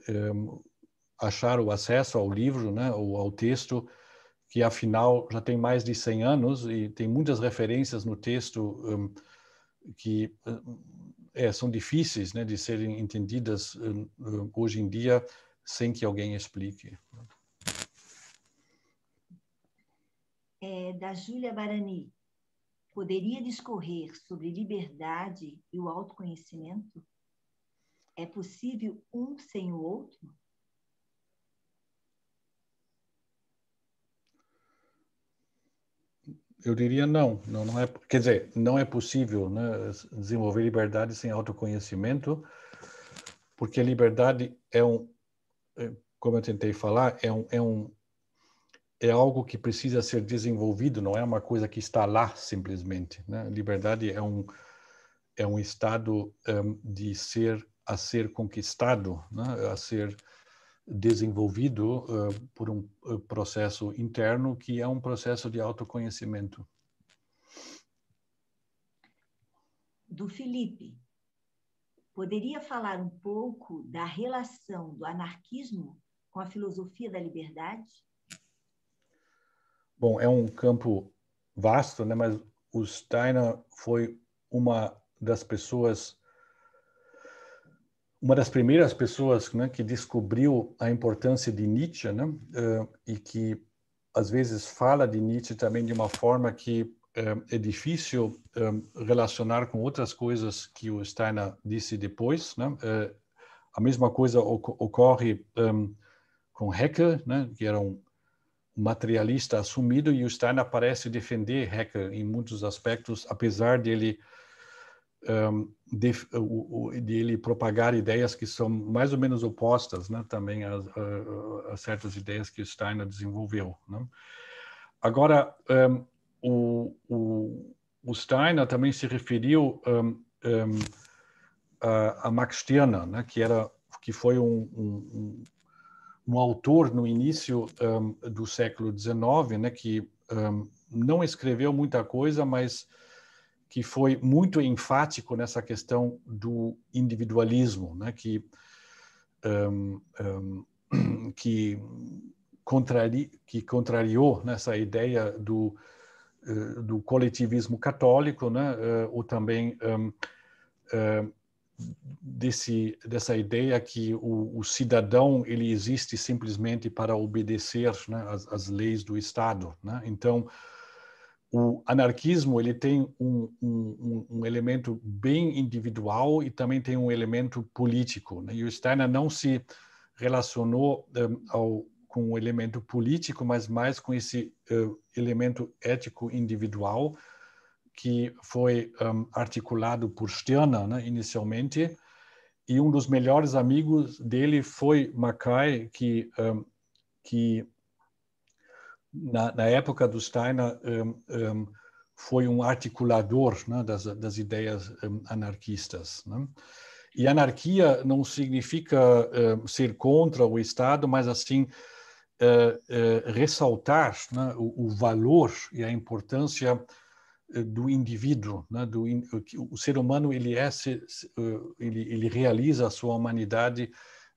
eh, eh, achar o acesso ao livro né, ou ao texto, que afinal já tem mais de 100 anos e tem muitas referências no texto que é, são difíceis né, de serem entendidas hoje em dia sem que alguém explique. É, da Júlia Barani. Poderia discorrer sobre liberdade e o autoconhecimento? É possível um sem o outro? Eu diria não, não, não é, quer dizer, não é possível né, desenvolver liberdade sem autoconhecimento, porque a liberdade é um, é, como eu tentei falar, é um, é um, é algo que precisa ser desenvolvido, não é uma coisa que está lá simplesmente. Né? Liberdade é um, é um estado um, de ser a ser conquistado, né, a ser desenvolvido uh, por um eh, processo interno que é um processo de autoconhecimento. Do Felipe. Poderia falar um pouco da relação do anarquismo com a filosofia da liberdade? Bom, é um campo vasto, né? mas o Steiner foi uma das pessoas uma das primeiras pessoas né, que descobriu a importância de Nietzsche, né, uh, e que às vezes fala de Nietzsche também de uma forma que uh, é difícil eh, relacionar com outras coisas que o Steiner disse depois. Né? Uh, a mesma coisa ocorre um, com Hecker né, que era um materialista assumido, e o Steiner parece defender Hecker em muitos aspectos, apesar de ele de, de, ele propagar ideias que são mais ou menos opostas né, também a, a, a, certas ideias que Steiner desenvolveu. Né? Agora, um, o, o, o, Steiner também se referiu um, um, a, a, Max Stirner, né, que, era, que foi um, autor no início do século XIX, né, que não escreveu muita coisa, mas que foi muito enfático nessa questão do individualismo, né? que, um, um, que, contrari, que contrariou nessa ideia do, eh, do coletivismo católico, né? Eh, ou também um, hum, desse, dessa ideia que o, o, cidadão ele existe simplesmente para obedecer né? as, as leis do Estado. Né? Então, o anarquismo ele tem um, um, um, elemento bem individual e também tem um elemento político. Né? E o Steiner não se relacionou um, ao, com o elemento político, mas mais com esse uh, elemento ético individual que foi hum, articulado por Stirner né, inicialmente. E um dos melhores amigos dele foi Mackay, que, hum, que na, na época do Steiner, um, hum, foi um articulador né, das, das, ideias hum, anarquistas. Né? E anarquia não significa hum, ser contra o Estado, mas assim ressaltar né, o, o, valor e a importância do indivíduo, né, do o ser humano ele é se, ele, ele realiza a sua humanidade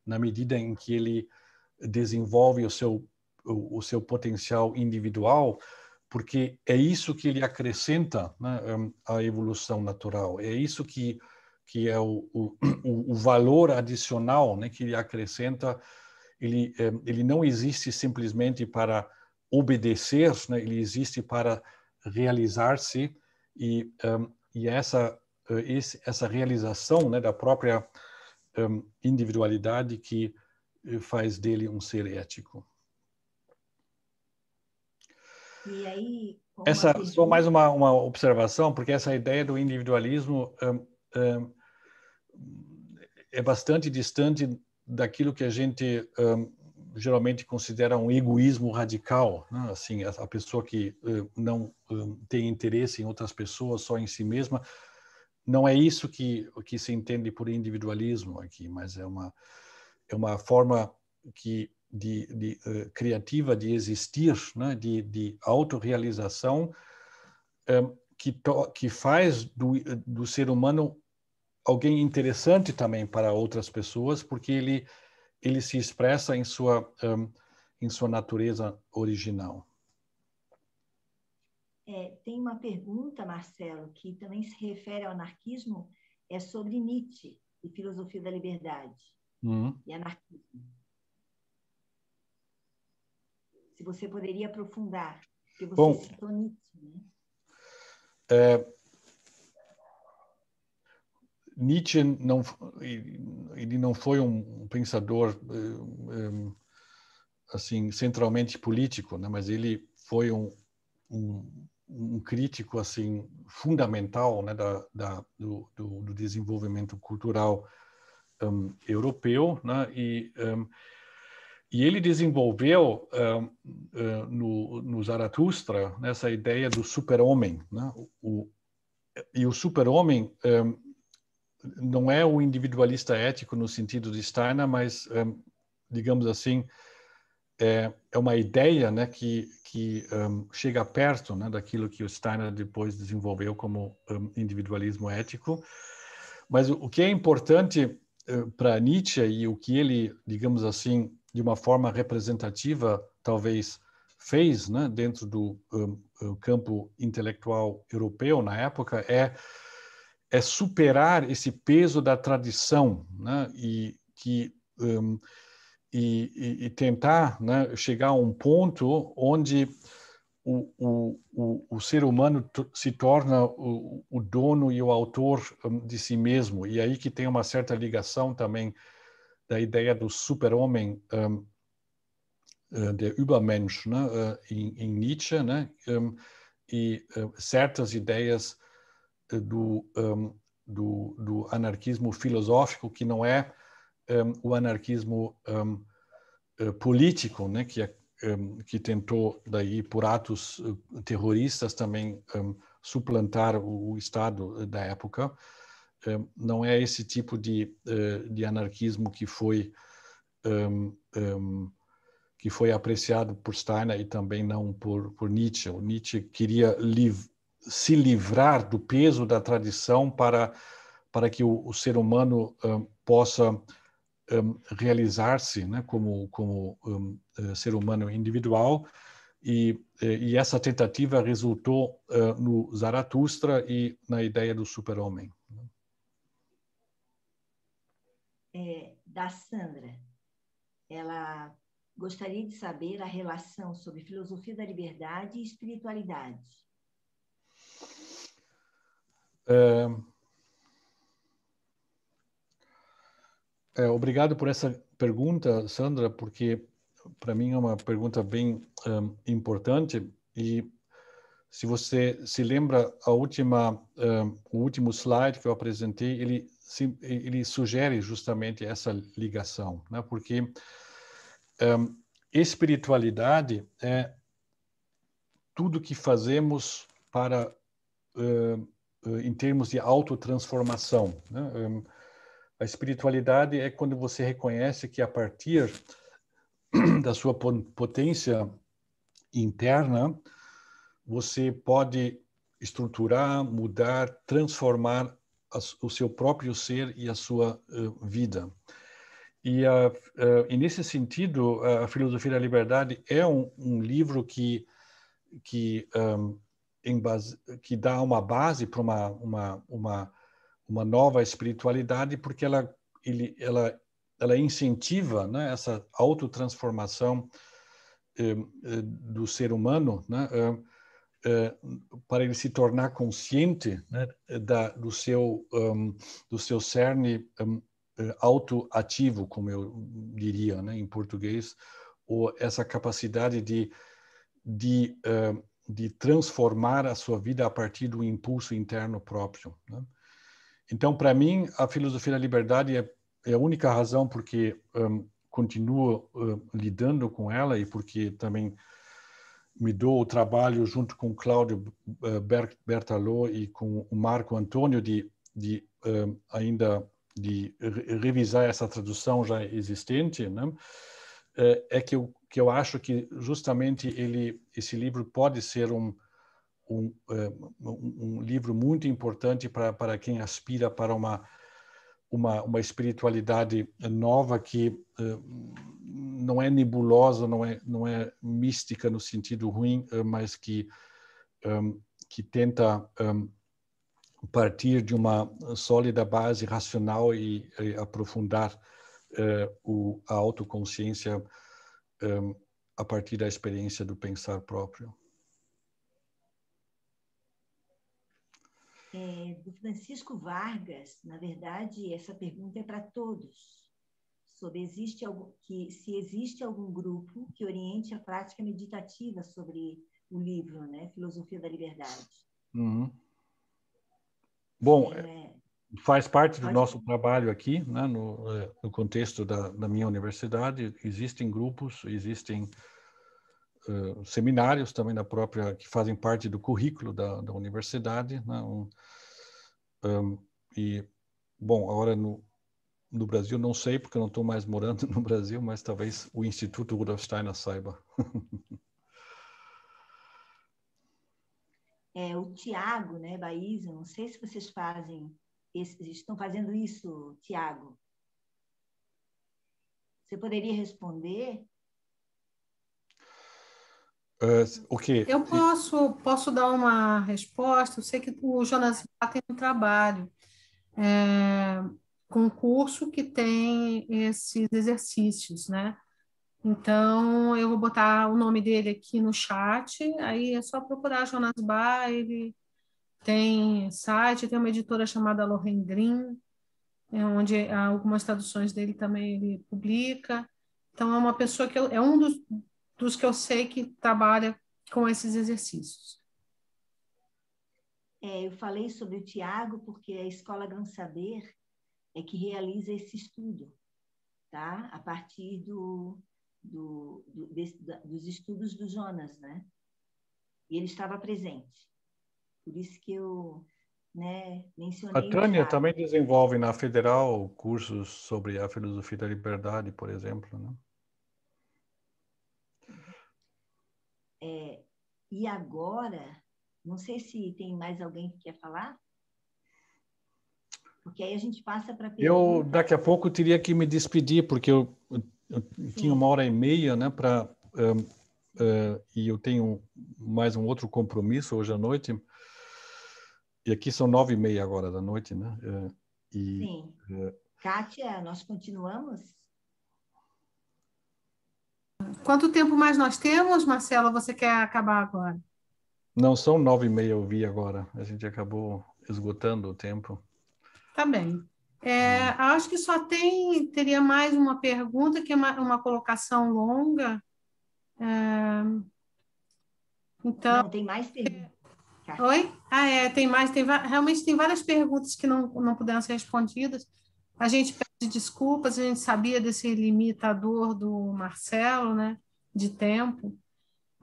na medida em que ele desenvolve o seu o, seu potencial individual, porque é isso que ele acrescenta né, à evolução natural, é isso que, que é o, o, o valor adicional né, que ele acrescenta. Ele, é, ele não existe simplesmente para obedecer, né, ele existe para realizar-se e, um, e essa, eh, esse, essa realização né, da própria um, individualidade que eh, faz dele um ser ético aí. Essa, só mais uma, uma observação, porque essa ideia do individualismo hum, hum, é bastante distante daquilo que a gente hum, geralmente considera um egoísmo radical, né? assim a, a, pessoa que não tem interesse em outras pessoas, só em si mesma. Não é isso que que se entende por individualismo aqui, mas é uma é uma forma que de, de uh, criativa de existir, né? de, de autorrealização, um, ehm, que, to, que faz do, eh, do ser humano alguém interessante também para outras pessoas, porque ele, ele se expressa em sua, um, ehm, em sua natureza original. É, tem uma pergunta, Marcelo, que também se refere ao anarquismo, é sobre Nietzsche e filosofia da liberdade uhum. e anarquismo se você poderia aprofundar, que você Bom, citou Nietzsche. Né? É, Nietzsche não ele não foi um pensador eh, eh, assim centralmente político, né? mas ele foi um, um, um crítico assim fundamental né? da, da do, do, desenvolvimento cultural um, europeu, né? e hum, e ele desenvolveu uh, uh, no, no Zaratustra essa ideia do super-homem. Né? O, e o super-homem um, não é o individualista ético no sentido de Steiner, mas, um, digamos assim, é, é, uma ideia né, que, que um, chega perto né, daquilo que o Steiner depois desenvolveu como individualismo ético. Mas o, o que é importante uh, para Nietzsche e o que ele, digamos assim, de uma forma representativa, talvez, fez né, dentro do um, hum, campo intelectual europeu na época é, é superar esse peso da tradição né, e, que, um, e, e, tentar né, chegar a um ponto onde o, o, o, o ser humano se torna o, o dono e o autor hum, de si mesmo. E aí que tem uma certa ligação também da ideia do super-homem, ähm, äh, der Übermensch né, em, em Nietzsche, né, um, e certas ideias äh, do, um, ähm, do, do, anarquismo filosófico, que não é um, ähm, o anarquismo ähm, äh, político, né, que, é, que tentou, daí, por atos äh, terroristas, também suplantar o, o Estado da época. É, não é esse tipo de, é, de anarquismo que foi um, um, que foi apreciado por Steiner e também não por, por Nietzsche. O Nietzsche queria liv se livrar do peso da tradição para, para que o, o ser humano um, possa hum, realizar-se né, como, como hum, é, ser humano individual. E, e essa tentativa resultou uh, no Zaratustra e na ideia do super-homem. é, da Sandra. Ela gostaria de saber a relação sobre filosofia da liberdade e espiritualidade. É... É, obrigado por essa pergunta, Sandra, porque para mim é uma pergunta bem um, importante e se você se lembra, a última, um, o último slide que eu apresentei, ele, ele sugere justamente essa ligação, né? porque um, espiritualidade é tudo que fazemos para, uh, em termos de autotransformação. Né? Um, a espiritualidade é quando você reconhece que a partir da sua potência interna, você pode estruturar, mudar, transformar o seu próprio ser e a sua uh, vida. E, uh, e, nesse sentido, a Filosofia da Liberdade é um, um livro que que, um, base, que dá uma base para uma, uma, uma, uma nova espiritualidade, porque ela, ele, ela, ela incentiva né, essa autotransformação hum, eh, do ser humano, né, eh, eh, para ele se tornar consciente né, da, do, seu, um, do seu cerne um, eh, autoativo, como eu diria né, em português, ou essa capacidade de, de, uh, de transformar a sua vida a partir do impulso interno próprio. Né? Então, para mim, a filosofia da liberdade é, é a única razão porque um, continuo uh, lidando com ela e porque também me dou o trabalho, junto com Cláudio eh, Bertalô e com o Marco Antônio, de, de uh, ainda de revisar essa tradução já existente, né? Eh, é que eu, que eu acho que justamente ele, esse livro pode ser um, um, um, um livro muito importante para, para quem aspira para uma uma, uma espiritualidade nova que uh, não é nebulosa, não é, não é mística no sentido ruim, uh, mas que, um, eh, que tenta um, partir de uma sólida base racional e, e aprofundar o, a autoconsciência um, a partir da experiência do pensar próprio. é, do Francisco Vargas. Na verdade, essa pergunta é para todos. Sobre existe algum, que, se existe algum grupo que oriente a prática meditativa sobre o livro, né? Filosofia da Liberdade. Uhum. Bom, né? é, faz parte do nosso trabalho aqui, né? no, é, no contexto da, da minha universidade, existem grupos, existem uh, seminários também da própria que fazem parte do currículo da, da universidade, né? um, um, e bom, agora no, no Brasil não sei porque eu não estou mais morando no Brasil, mas talvez o Instituto Rudolf Steiner saiba. é, o Tiago, né, Baísa, não sei se vocês fazem, estão fazendo isso, Tiago. Você poderia responder? Uh, o Eu posso, posso dar uma resposta. Eu sei que o Jonas tem um trabalho é, com um curso que tem esses exercícios, né? Então, eu vou botar o nome dele aqui no chat, aí é só procurar Jonas Bar, ele tem site, tem uma editora chamada Loren Green, é onde algumas traduções dele também ele publica. Então, é uma pessoa que eu, é um dos, dos que eu sei que trabalha com esses exercícios. É, eu falei sobre o Tiago porque a Escola Gran Saber é que realiza esse estudo, tá? A partir do, do, do desse, da, dos estudos do Jonas, né? E ele estava presente. Por isso que eu né, mencionei. A Tânia também desenvolve na Federal cursos sobre a filosofia da liberdade, por exemplo, né? É, e agora, não sei se tem mais alguém que quer falar. Porque aí a gente passa para. Eu, daqui a pouco, teria que me despedir, porque eu, eu, tinha uma hora e meia né, para. Um, uh, é, e eu tenho mais um outro compromisso hoje à noite. E aqui são nove e meia agora da noite, né? Uh, e, Sim. Uh, Kátia, nós continuamos? Quanto tempo mais nós temos, Marcela? Você quer acabar agora? Não, são nove e meia, eu vi agora. A gente acabou esgotando o tempo. Tá bem. É, hum. acho que só tem, teria mais uma pergunta, que é uma, uma colocação longa. É, então. Não, tem mais perguntas. Oi? Ah, é, tem mais, tem, realmente tem várias perguntas que não, não puderam ser respondidas. A gente de desculpas, a gente sabia desse limitador do Marcelo, né, de tempo.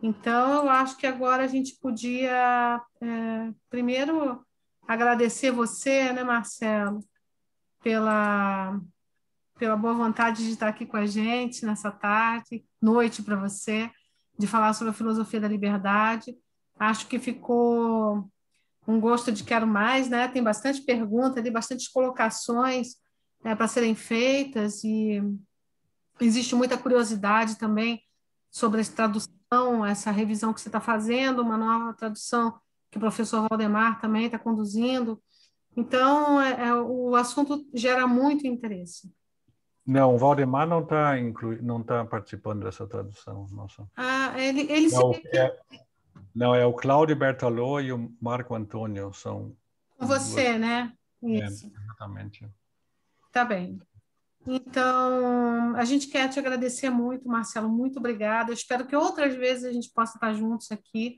Então, eu acho que agora a gente podia, é, primeiro, agradecer você, né, Marcelo, pela, pela boa vontade de estar aqui com a gente nessa tarde, noite para você, de falar sobre a filosofia da liberdade. Acho que ficou um gosto de quero mais, né? Tem bastante pergunta tem bastantes colocações né, para serem feitas e existe muita curiosidade também sobre essa tradução, essa revisão que você está fazendo, uma nova tradução que o professor Valdemar também está conduzindo. Então, é, é, o assunto gera muito interesse. Não, o Valdemar não está inclu... não tá participando dessa tradução. Nossa. Ah, ele, ele não, é, não, é o Cláudio Bertalô e o Marco Antônio. São você, né? É, Isso. exatamente. Tá bem. Então, a gente quer te agradecer muito, Marcelo, muito obrigada. Eu espero que outras vezes a gente possa estar juntos aqui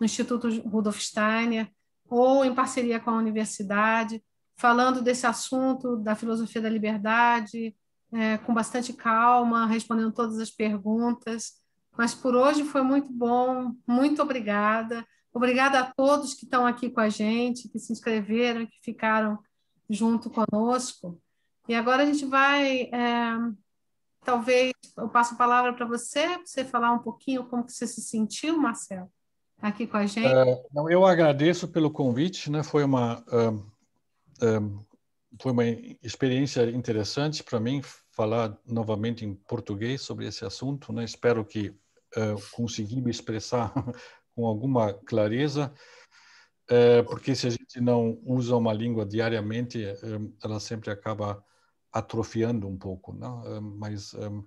no Instituto Rudolf Steiner ou em parceria com a universidade, falando desse assunto da filosofia da liberdade, é, com bastante calma, respondendo todas as perguntas. Mas por hoje foi muito bom, muito obrigada. Obrigada a todos que estão aqui com a gente, que se inscreveram, que ficaram junto conosco. E agora a gente vai, é, talvez, eu passo a palavra para você, para você falar um pouquinho como que você se sentiu, Marcelo, aqui com a gente. Uh, eu agradeço pelo convite, né? Foi uma uh, uh, foi uma experiência interessante para mim falar novamente em português sobre esse assunto, né? Espero que consegui me expressar com alguma clareza. É, porque se a gente não usa uma língua diariamente, ela sempre acaba atrofiando um pouco, né? Ah, mas um, ah,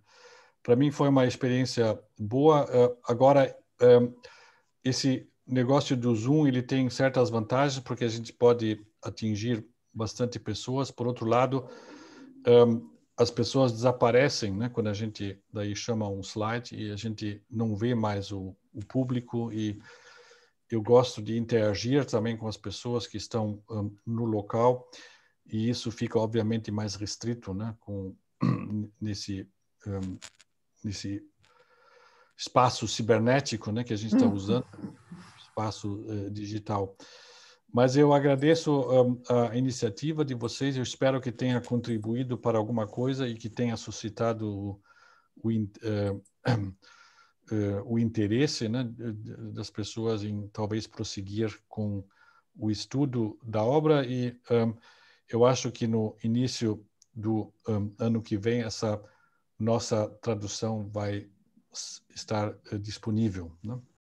para mim foi uma experiência boa. Uh, agora um, esse negócio do Zoom ele tem certas vantagens porque a gente pode atingir bastante pessoas. Por outro lado, um, as pessoas desaparecem, né? Quando a gente daí chama um slide e a gente não vê mais o, o público e eu gosto de interagir também com as pessoas que estão no local e isso fica obviamente mais restrito, né, com nesse um, nesse espaço cibernético, né, que a gente está uhum. usando, espaço uh, digital. Mas eu agradeço um, a iniciativa de vocês. Eu espero que tenha contribuído para alguma coisa e que tenha suscitado o, o, uh, uh, o interesse né, das pessoas em talvez prosseguir com o estudo da obra e hum, eu acho que no início do um, ano que vem, essa nossa tradução vai estar uh, disponível. Né?